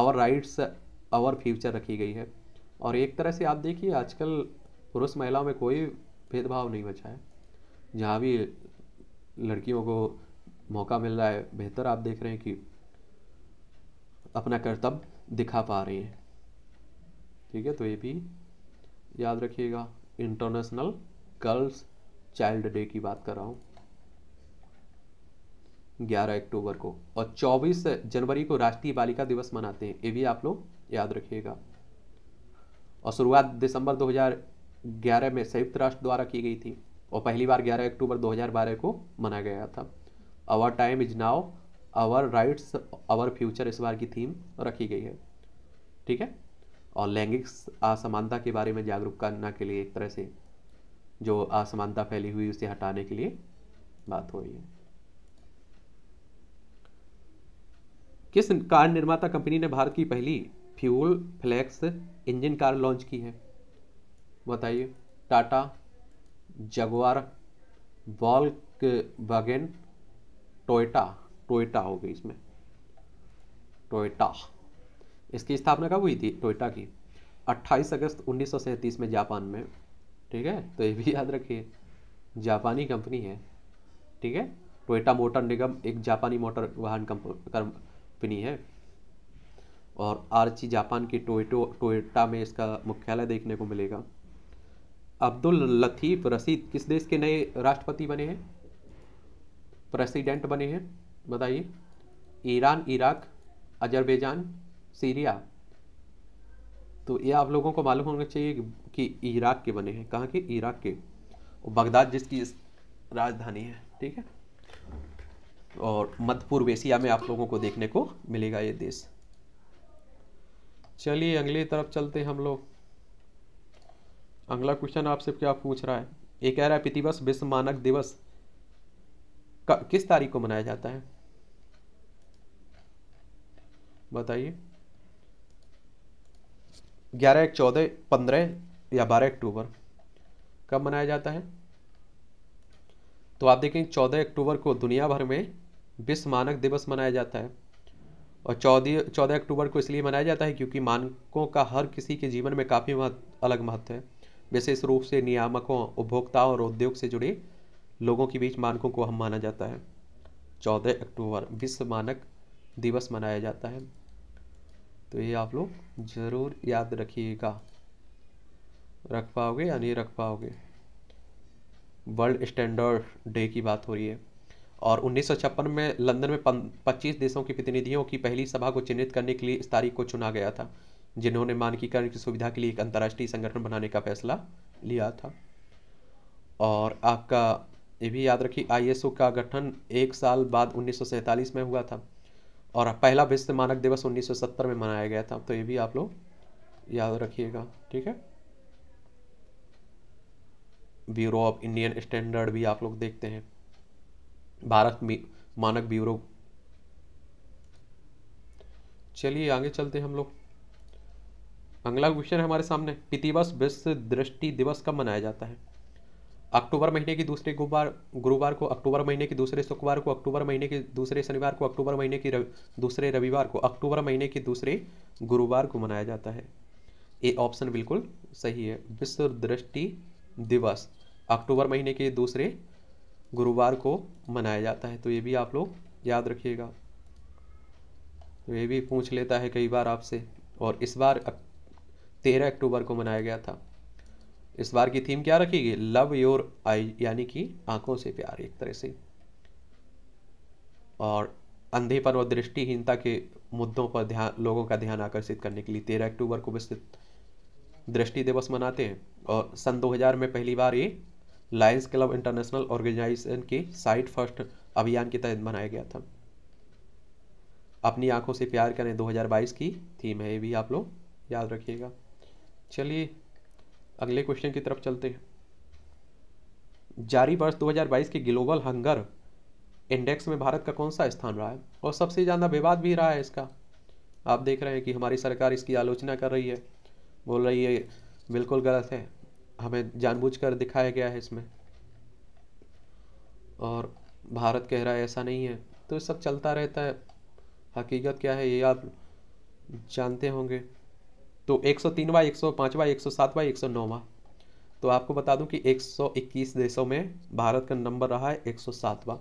our rights our future रखी गई है और एक तरह से आप देखिए आजकल पुरुष महिलाओं में कोई भेदभाव नहीं बचा है जहाँ भी लड़कियों को मौका मिल रहा है बेहतर आप देख रहे हैं कि अपना कर्तव्य दिखा पा रही हैं ठीक है तो ये भी याद रखिएगा इंटरनेशनल गर्ल्स चाइल्ड डे की बात कर रहा हूँ 11 अक्टूबर को और 24 जनवरी को राष्ट्रीय बालिका दिवस मनाते हैं ये भी आप लोग याद रखिएगा और शुरुआत दिसंबर 2011 में संयुक्त राष्ट्र द्वारा की गई थी और पहली बार 11 अक्टूबर 2012 को मनाया गया था our time is now our rights our future इस बार की थीम रखी गई है ठीक है और लैंगिक असमानता के बारे में जागरूक करना के लिए एक तरह से जो असमानता फैली हुई उसे हटाने के लिए बात हो रही है किस कार निर्माता कंपनी ने भारत की पहली fuel flex engine car launch की है बताइए Tata Jaguar Volkswagen Toyota Toyota हो गई इसमें टोयटा इसकी स्थापना कब हुई थी टोयटा की 28 अगस्त उन्नीस में जापान में ठीक है तो ये भी याद रखिए जापानी कंपनी है ठीक है टोयटा मोटर निगम एक जापानी मोटर वाहन कंपनी है और आर्ची जापान की टोयटो टोयटा में इसका मुख्यालय देखने को मिलेगा अब्दुल लतीफ़ रसीद किस देश के नए राष्ट्रपति बने हैं प्रेसिडेंट बने हैं बताइए ईरान इराक अजरबैजान सीरिया तो ये आप लोगों को मालूम होना चाहिए कि इराक के बने हैं कहाँ के इराक के बगदाद जिसकी राजधानी है ठीक है और मध्य पूर्व एशिया में आप लोगों को देखने को मिलेगा ये देश चलिए अगली तरफ चलते हम लोग अगला क्वेश्चन आपसे क्या पूछ रहा है ये कह रहा है पृथ्वीवस विश्व मानक दिवस का किस तारीख को मनाया जाता है बताइए ग्यारह एक चौदह पंद्रह या बारह अक्टूबर कब मनाया जाता है तो आप देखेंगे चौदह अक्टूबर को दुनिया भर में विश्व मानक दिवस मनाया जाता है और चौदह चौदह अक्टूबर को इसलिए मनाया जाता है क्योंकि मानकों का हर किसी के जीवन में काफ़ी महत्व अलग महत्व है विशेष रूप से नियामकों उपभोक्ताओं और उद्योग से जुड़े लोगों के बीच मानकों को हम माना जाता है चौदह अक्टूबर विश्व मानक दिवस मनाया जाता है तो ये आप लोग ज़रूर याद रखिएगा रख पाओगे या नहीं रख पाओगे वर्ल्ड स्टैंडर्ड डे की बात हो रही है और उन्नीस में लंदन में पच्चीस देशों के प्रतिनिधियों की पहली सभा को चिन्हित करने के लिए इस तारीख को चुना गया था जिन्होंने मानकीकरण की सुविधा के लिए एक अंतर्राष्ट्रीय संगठन बनाने का फैसला लिया था और आपका ये भी याद रखिए आईएसओ का गठन एक साल बाद उन्नीस में हुआ था और पहला विश्व मानक दिवस 1970 में मनाया गया था तो ये भी आप लोग याद रखिएगा ठीक है ब्यूरो ऑफ इंडियन स्टैंडर्ड भी आप लोग देखते हैं भारत मानक ब्यूरो चलिए आगे चलते हैं हम लोग अगला क्वेश्चन है हमारे सामने पितिवस विश्व दृष्टि दिवस कब मनाया जाता है अक्टूबर महीने की दूसरे गुरुवार गुरुवार को अक्टूबर महीने के दूसरे शुक्रवार को अक्टूबर महीने के दूसरे शनिवार को अक्टूबर महीने की दूसरे रविवार को अक्टूबर महीने के दूसरे गुरुवार को मनाया जाता है ये ऑप्शन बिल्कुल सही है विश्व दृष्टि दिवस अक्टूबर महीने के दूसरे गुरुवार को मनाया जाता है तो ये भी आप लोग याद रखिएगा तो ये भी पूछ लेता है कई बार आपसे और इस बार तेरह अक्टूबर को मनाया गया था इस बार की थीम क्या रखी गई लव योर आई यानी कि आंखों से प्यार एक तरह से और अंधेपन और दृष्टिहीनता के मुद्दों पर ध्यान लोगों का ध्यान आकर्षित करने के लिए तेरह अक्टूबर को विस्तृत दृष्टि दिवस मनाते हैं और सन 2000 में पहली बार ये लायंस क्लब इंटरनेशनल ऑर्गेनाइजेशन के साइट फर्स्ट अभियान के तहत बनाया गया था अपनी आंखों से प्यार करें 2022 की थीम है ये भी आप लोग याद रखिएगा चलिए अगले क्वेश्चन की तरफ चलते हैं जारी वर्ष 2022 के ग्लोबल हंगर इंडेक्स में भारत का कौन सा स्थान रहा है और सबसे ज़्यादा विवाद भी रहा है इसका आप देख रहे हैं कि हमारी सरकार इसकी आलोचना कर रही है बोल रही है बिल्कुल गलत है हमें जानबूझकर दिखाया गया है इसमें और भारत कह रहा है ऐसा नहीं है तो सब चलता रहता है हकीकत क्या है ये आप जानते होंगे तो 103वां 105वां 107वां 109वां तो आपको बता दूं कि 121 देशों में भारत का नंबर रहा है 107वां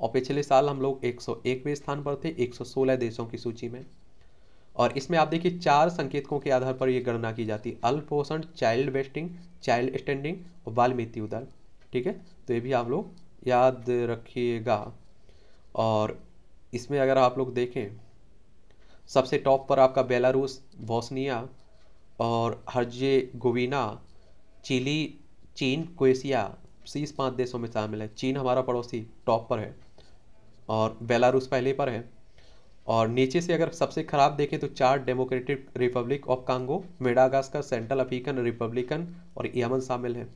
और पिछले साल हम लोग 101वें स्थान पर थे 116 देशों की सूची में और इसमें आप देखिए चार संकेतकों के आधार पर यह गणना की जाती है अल्पोषण चाइल्ड वेस्टिंग चाइल्ड स्टैंडिंग और बाल मृत्यु दर ठीक है तो ये भी आप लोग याद रखिएगा और इसमें अगर आप लोग देखें सबसे टॉप पर आपका बेलारूस बोस्निया और हर्जे गोविना चिली चीन क्वेशिया शीस पांच देशों में शामिल है चीन हमारा पड़ोसी टॉप पर है और बेलारूस पहले पर है और नीचे से अगर सबसे खराब देखें तो चार Democratic Republic of Congo Madagascar Central African Republican और यमन शामिल हैं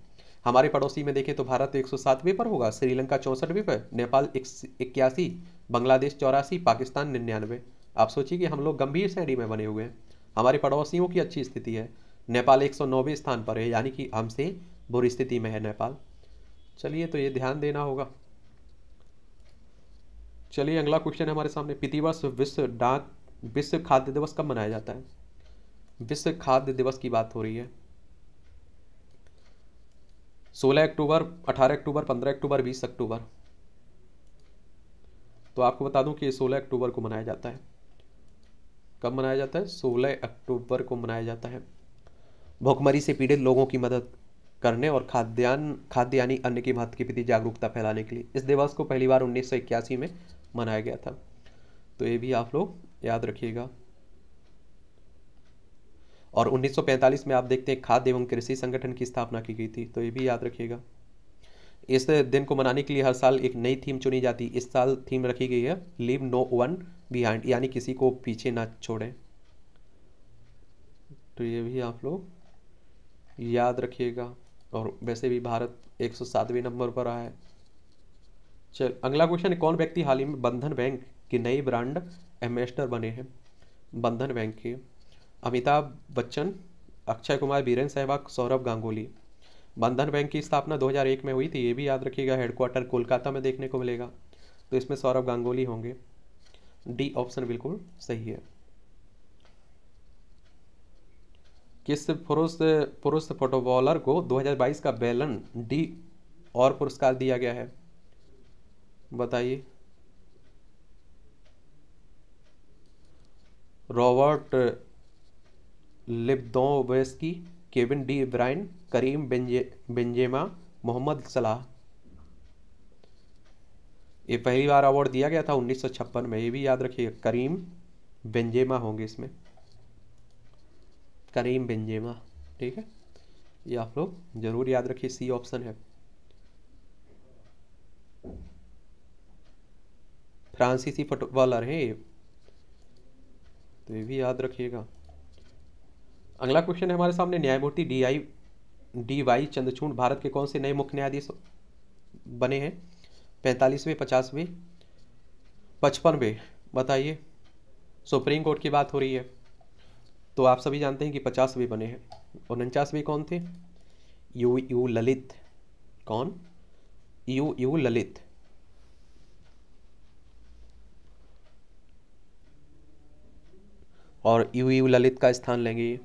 हमारे पड़ोसी में देखें तो भारत एक सौ पर होगा श्रीलंका चौंसठवें पर नेपाल इक्यासी बांग्लादेश चौरासी पाकिस्तान निन्यानवे आप सोचिए कि हम लोग गंभीर श्रेणी में बने हुए हैं हमारे पड़ोसियों की अच्छी स्थिति है नेपाल एक सौ स्थान पर है यानी कि हमसे बुरी स्थिति में है नेपाल चलिए तो ये ध्यान देना होगा चलिए अगला क्वेश्चन है हमारे सामने वर्ष विश्व डाक विश्व खाद्य दिवस कब मनाया जाता है विश्व खाद्य दिवस की बात हो रही है 16 अक्टूबर 18 अक्टूबर 15 अक्टूबर 20 अक्टूबर तो आपको बता दूं कि 16 अक्टूबर को मनाया जाता है कब मनाया जाता है 16 अक्टूबर को मनाया जाता है भुखमरी से पीड़ित लोगों की मदद करने और खाद्यान्न खाद्य यानी अन्न की महत्व के प्रति जागरूकता फैलाने के लिए इस दिवस को पहली बार उन्नीस में मनाया गया था तो ये भी आप लोग याद रखिएगा और 1945 में आप देखते हैं खाद्य एवं कृषि संगठन की स्थापना की गई थी तो ये भी याद रखिएगा इस दिन को मनाने के लिए हर साल एक नई थीम चुनी जाती इस साल थीम रखी गई है लिव नो वन बिहाइंड यानी किसी को पीछे ना छोड़ें तो ये भी आप लोग याद रखिएगा और वैसे भी भारत एक नंबर पर आया है चल अगला क्वेश्चन है कौन व्यक्ति हाल ही में बंधन बैंक के नए ब्रांड एम्बेसडर बने हैं बंधन बैंक के अमिताभ बच्चन अक्षय कुमार बीरेन सहवाग सौरभ गांगुली बंधन बैंक की स्थापना 2001 में हुई थी ये भी याद रखिएगा हेडक्वार्टर कोलकाता में देखने को मिलेगा तो इसमें सौरभ गांगुली होंगे डी ऑप्शन बिल्कुल सही है किस पुरुष पुरुष फुटबॉलर को 2022 का बैलन डी और पुरस्कार दिया गया है बताइए Robert Lewandowski Kevin De Bruyne Karim बेंजे बेंजेमा मोहम्मद सलाह ये पहली बार अवार्ड दिया गया था उन्नीस में ये भी याद रखिए करीम बेंजेमा होंगे इसमें करीम बेंजेमा ठीक है ये आप लोग ज़रूर याद रखिए सी ऑप्शन है फ्रांसीसी फुटबॉलर हैं ये तो ये भी याद रखिएगा अगला क्वेश्चन है हमारे सामने न्यायमूर्ति D I D Y Chandrachud भारत के कौन से नए मुख्य न्यायाधीश बने हैं पैंतालीसवें पचासवें पचपनवें बताइए सुप्रीम कोर्ट की बात हो रही है तो आप सभी जानते हैं कि पचासवें बने हैं उनचासवें कौन थे यू यू ललित कौन यू यू ललित और यू यू ललित का स्थान ये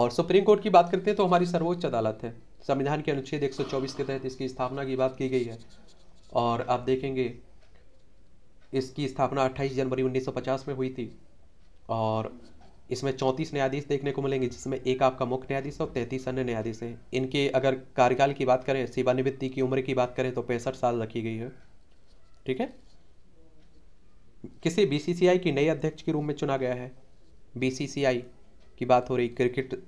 और सुप्रीम कोर्ट की बात करते हैं तो हमारी सर्वोच्च अदालत है संविधान के अनुच्छेद 124 के तहत इसकी स्थापना की बात की गई है और आप देखेंगे इसकी स्थापना 28 जनवरी 1950 में हुई थी और इसमें चौंतीस न्यायाधीश देखने को मिलेंगे जिसमें एक आपका मुख्य न्यायाधीश और तैंतीस अन्य न्यायाधीश हैं इनके अगर कार्यकाल की बात करें सेवानिवृत्ति की उम्र की बात करें तो पैंसठ साल रखी गई है ठीक है किसी बी की नए अध्यक्ष के रूप में चुना गया है बीसीसीआई की बात हो रही क्रिकेट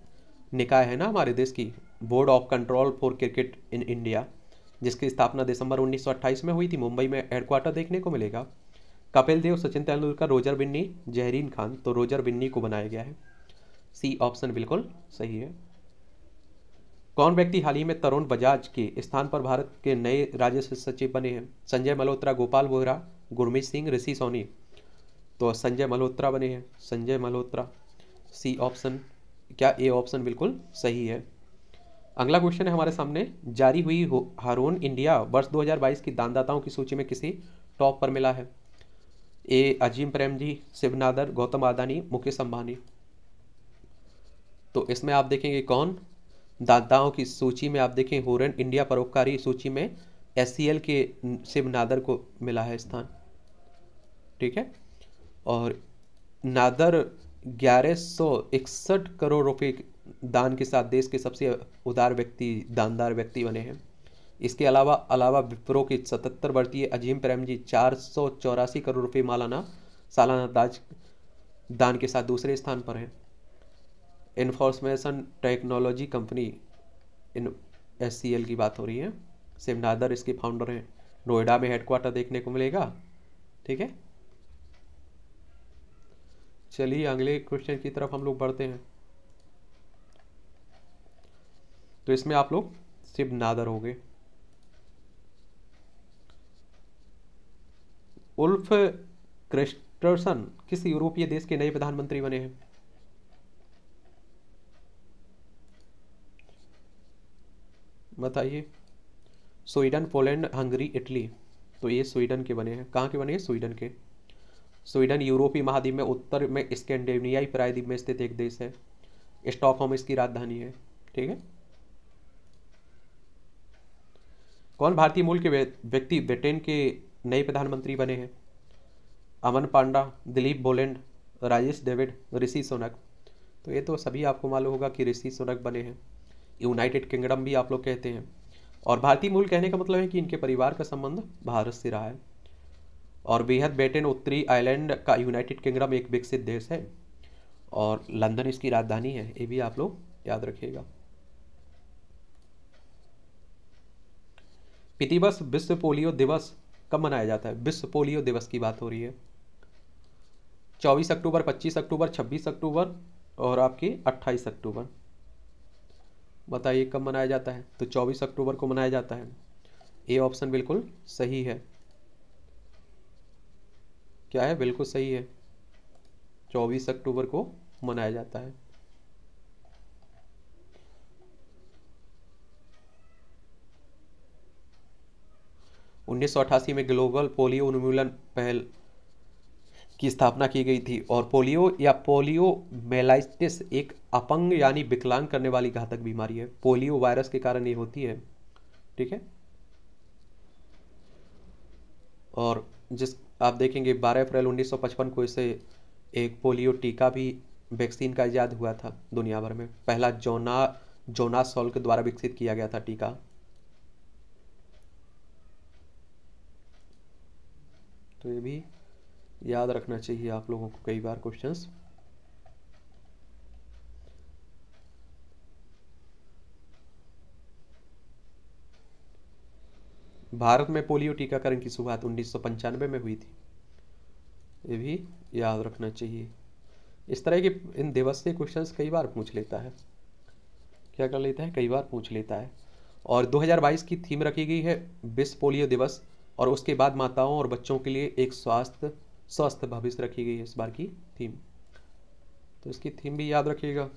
निकाय है ना हमारे देश की Board of Control for Cricket in India जिसकी स्थापना दिसंबर 1928 में हुई थी मुंबई में हेडक्वार्टर देखने को मिलेगा कपिल देव सचिन तेंदुलकर रोजर बिन्नी जहरीन खान तो रोजर बिन्नी को बनाया गया है सी ऑप्शन बिल्कुल सही है कौन व्यक्ति हाल ही में तरुण बजाज के स्थान पर भारत के नए राज्य सचिव बने हैं संजय मल्होत्रा गोपाल बोहरा गुरमीत सिंह ऋषि सोनी तो संजय मल्होत्रा बने हैं संजय मल्होत्रा सी ऑप्शन क्या ए ऑप्शन बिल्कुल सही है अगला क्वेश्चन है हमारे सामने जारी हुई हारोन इंडिया वर्ष 2022 की दानदाताओं की सूची में किसी टॉप पर मिला है ए अजीम प्रेम जी शिवनादर गौतम आदानी मुकेश अंबानी तो इसमें आप देखेंगे कौन दाताओं की सूची में आप देखें हुरन इंडिया परोपकारी सूची में एस के शिवनादर को मिला है स्थान ठीक है और नादर ग्यारह सौ इकसठ करोड़ रुपए दान के साथ देश के सबसे उदार व्यक्ति दानदार व्यक्ति बने हैं इसके अलावा अलावा विप्रो के सतहत्तर वर्षीय अजीम प्रेम जी चार सौ चौरासी करोड़ रुपये मालाना सालाना दाज दान के साथ दूसरे स्थान पर हैं इन्फॉर्मेशन टेक्नोलॉजी कंपनी इन एस की बात हो रही है सिम नादर इसके फाउंडर हैं नोएडा में हेडक्वार्टर देखने को मिलेगा ठीक है चलिए अगले क्वेश्चन की तरफ हम लोग बढ़ते हैं तो इसमें आप लोग सिर्फ नादर होंगे उल्फ क्रिस्टर्सन किस यूरोपीय देश के नए प्रधानमंत्री बने हैं बताइए स्वीडन पोलैंड हंगरी इटली तो ये स्वीडन के बने हैं कहाँ के बने हैं स्वीडन के स्वीडन यूरोपीय महाद्वीप में उत्तर में स्कैंडिनेवियाई प्रायद्वीप में स्थित एक देश है स्टॉकहोम इसकी राजधानी है ठीक है कौन भारतीय मूल के व्यक्ति ब्रिटेन के नए प्रधानमंत्री बने हैं अमन पांडा दिलीप बोलेंड राजेश डेविड ऋषि सोनक तो ये तो सभी आपको मालूम होगा कि ऋषि सोनक बने हैं यूनाइटेड किंगडम भी आप लोग कहते हैं और भारतीय मूल कहने का मतलब है कि इनके परिवार का संबंध भारत से रहा है और बेहद बेटेन उत्तरी आयरलैंड का यूनाइटेड किंगडम एक विकसित देश है और लंदन इसकी राजधानी है ये भी आप लोग याद रखिएगा पितिवस विश्व पोलियो दिवस कब मनाया जाता है विश्व पोलियो दिवस की बात हो रही है 24 अक्टूबर 25 अक्टूबर 26 अक्टूबर और आपकी 28 अक्टूबर बताइए कब मनाया जाता है तो 24 अक्टूबर को मनाया जाता है ये ऑप्शन बिल्कुल सही है क्या है बिल्कुल सही है 24 अक्टूबर को मनाया जाता है उन्नीस में ग्लोबल पोलियो उन्मूलन पहल की स्थापना की गई थी और पोलियो या पोलियो मेलाइटिस एक अपंग यानी विकलांग करने वाली घातक बीमारी है पोलियो वायरस के कारण ये होती है ठीक है और जिस आप देखेंगे 12 अप्रैल 1955 को इसे एक पोलियो टीका भी वैक्सीन का इजाद हुआ था दुनिया भर में पहला जोना जोना सोल्क द्वारा विकसित किया गया था टीका तो ये भी याद रखना चाहिए आप लोगों को कई बार क्वेश्चंस भारत में पोलियो टीकाकरण की शुरुआत उन्नीस में हुई थी ये भी याद रखना चाहिए इस तरह के इन दिवसीय क्वेश्चंस कई बार पूछ लेता है क्या कर लेता है कई बार पूछ लेता है और 2022 की थीम रखी गई है विश्व पोलियो दिवस और उसके बाद माताओं और बच्चों के लिए एक स्वास्थ्य स्वस्थ भविष्य रखी गई है इस बार की थीम तो इसकी थीम भी याद रखिएगा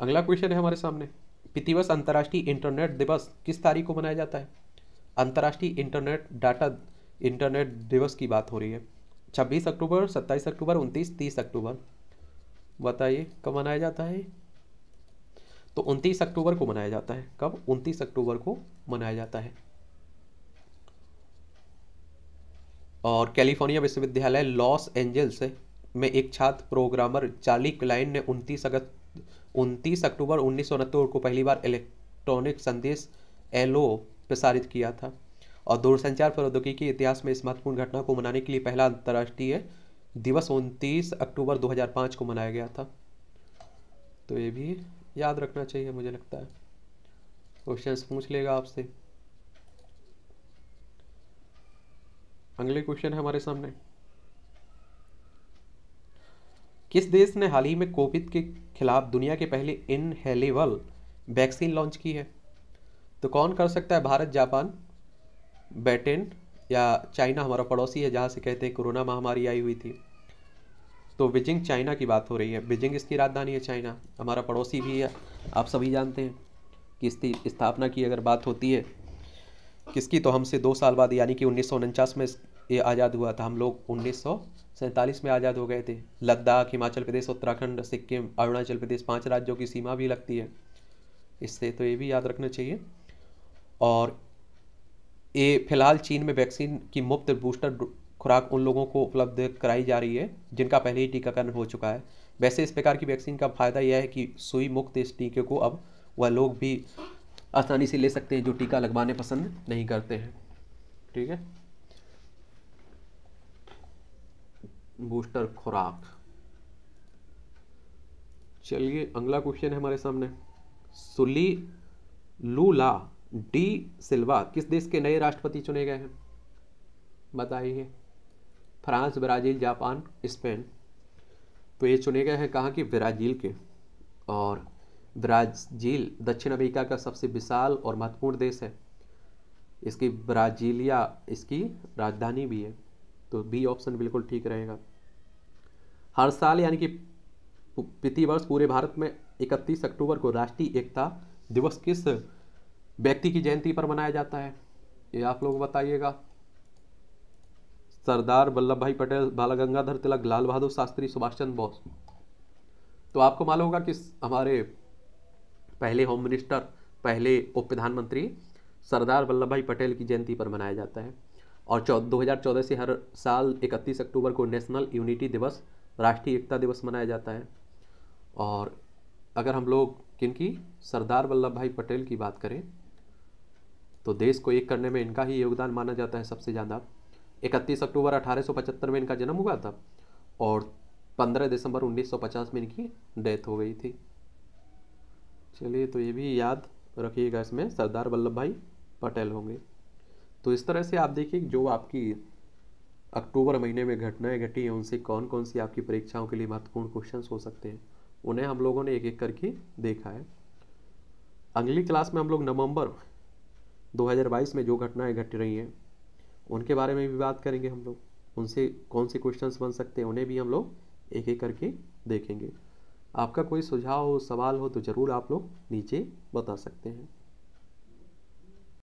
अगला क्वेश्चन है हमारे सामने पितिवस अंतर्राष्ट्रीय इंटरनेट दिवस किस तारीख को मनाया जाता है अंतर्राष्ट्रीय इंटरनेट डाटा इंटरनेट दिवस की बात हो रही है छब्बीस अक्टूबर सत्ताईस अक्टूबर उनतीस तीस अक्टूबर बताइए कब मनाया जाता है तो उनतीस अक्टूबर को मनाया जाता है कब उनतीस अक्टूबर को मनाया जाता है और कैलिफोर्निया विश्वविद्यालय लॉस एंजल्स में एक छात्र प्रोग्रामर चार्ली क्लाइन ने उनतीस अगस्त उनतीस अक्टूबर उन्नीस को पहली बार इलेक्ट्रॉनिक संदेश एलओ प्रसारित किया था और दूरसंचार प्रौद्योगिकी के इतिहास में इस महत्वपूर्ण घटना को मनाने के लिए पहला अंतर्राष्ट्रीय दिवस उनतीस अक्टूबर 2005 को मनाया गया था तो ये भी याद रखना चाहिए मुझे लगता है क्वेश्चंस पूछ लेगा आपसे अगले क्वेश्चन है हमारे सामने किस देश ने हाल ही में कोविड के खिलाफ दुनिया के पहले इनहेलेबल वैक्सीन लॉन्च की है तो कौन कर सकता है भारत जापान बैटेन या चाइना हमारा पड़ोसी है जहाँ से कहते हैं कोरोना महामारी आई हुई थी तो बीजिंग चाइना की बात हो रही है बीजिंग इसकी राजधानी है चाइना हमारा पड़ोसी भी है आप सभी जानते हैं कि इसकी स्थापना की अगर बात होती है किसकी तो हमसे दो साल बाद यानी कि उन्नीस में ये आज़ाद हुआ था हम लोग उन्नीस में आज़ाद हो गए थे लद्दाख हिमाचल प्रदेश उत्तराखंड सिक्किम अरुणाचल प्रदेश पांच राज्यों की सीमा भी लगती है इससे तो ये भी याद रखना चाहिए और ये फिलहाल चीन में वैक्सीन की मुफ्त बूस्टर खुराक उन लोगों को उपलब्ध कराई जा रही है जिनका पहले ही टीकाकरण हो चुका है वैसे इस प्रकार की वैक्सीन का फायदा यह है कि सुई मुक्त इस टीके को अब वह लोग भी आसानी से ले सकते हैं जो टीका लगवाने पसंद नहीं करते हैं ठीक है बूस्टर खुराक चलिए अगला क्वेश्चन है हमारे सामने सुली लूला डी सिल्वा किस देश के नए राष्ट्रपति चुने गए हैं बताइए फ्रांस ब्राज़ील जापान स्पेन तो ये चुने गए हैं कहाँ कि ब्राज़ील के और ब्राज़ील दक्षिण अमेरिका का सबसे विशाल और महत्वपूर्ण देश है इसकी ब्राज़ीलिया इसकी राजधानी भी है तो बी ऑप्शन बिल्कुल ठीक रहेगा हर साल यानी कि प्रतिवर्ष वर्ष पूरे भारत में 31 अक्टूबर को राष्ट्रीय एकता दिवस किस व्यक्ति की जयंती पर मनाया जाता है ये आप लोग बताइएगा सरदार वल्लभ भाई पटेल बाला गंगाधर तिलक लाल बहादुर शास्त्री सुभाष चंद्र बोस तो आपको मालूम होगा कि हमारे पहले होम मिनिस्टर पहले उप प्रधानमंत्री सरदार वल्लभ भाई पटेल की जयंती पर मनाया जाता है और चौ दो से हर साल 31 अक्टूबर को नेशनल यूनिटी दिवस राष्ट्रीय एकता दिवस मनाया जाता है और अगर हम लोग किन की सरदार वल्लभ भाई पटेल की बात करें तो देश को एक करने में इनका ही योगदान माना जाता है सबसे ज़्यादा इकतीस अक्टूबर 1875 में इनका जन्म हुआ था और 15 दिसंबर 1950 में इनकी डेथ हो गई थी चलिए तो ये भी याद रखिएगा इसमें सरदार वल्लभ भाई पटेल होंगे तो इस तरह से आप देखिए जो आपकी अक्टूबर महीने में घटनाएं घटी हैं उनसे कौन कौन सी आपकी परीक्षाओं के लिए महत्वपूर्ण क्वेश्चन हो सकते हैं उन्हें हम लोगों ने एक एक करके देखा है अगली क्लास में हम लोग नवंबर 2022 में जो घटनाएं घट रही हैं उनके बारे में भी बात करेंगे हम लोग उनसे कौन से क्वेश्चंस बन सकते हैं उन्हें भी हम लोग एक एक करके देखेंगे आपका कोई सुझाव हो सवाल हो तो ज़रूर आप लोग नीचे बता सकते हैं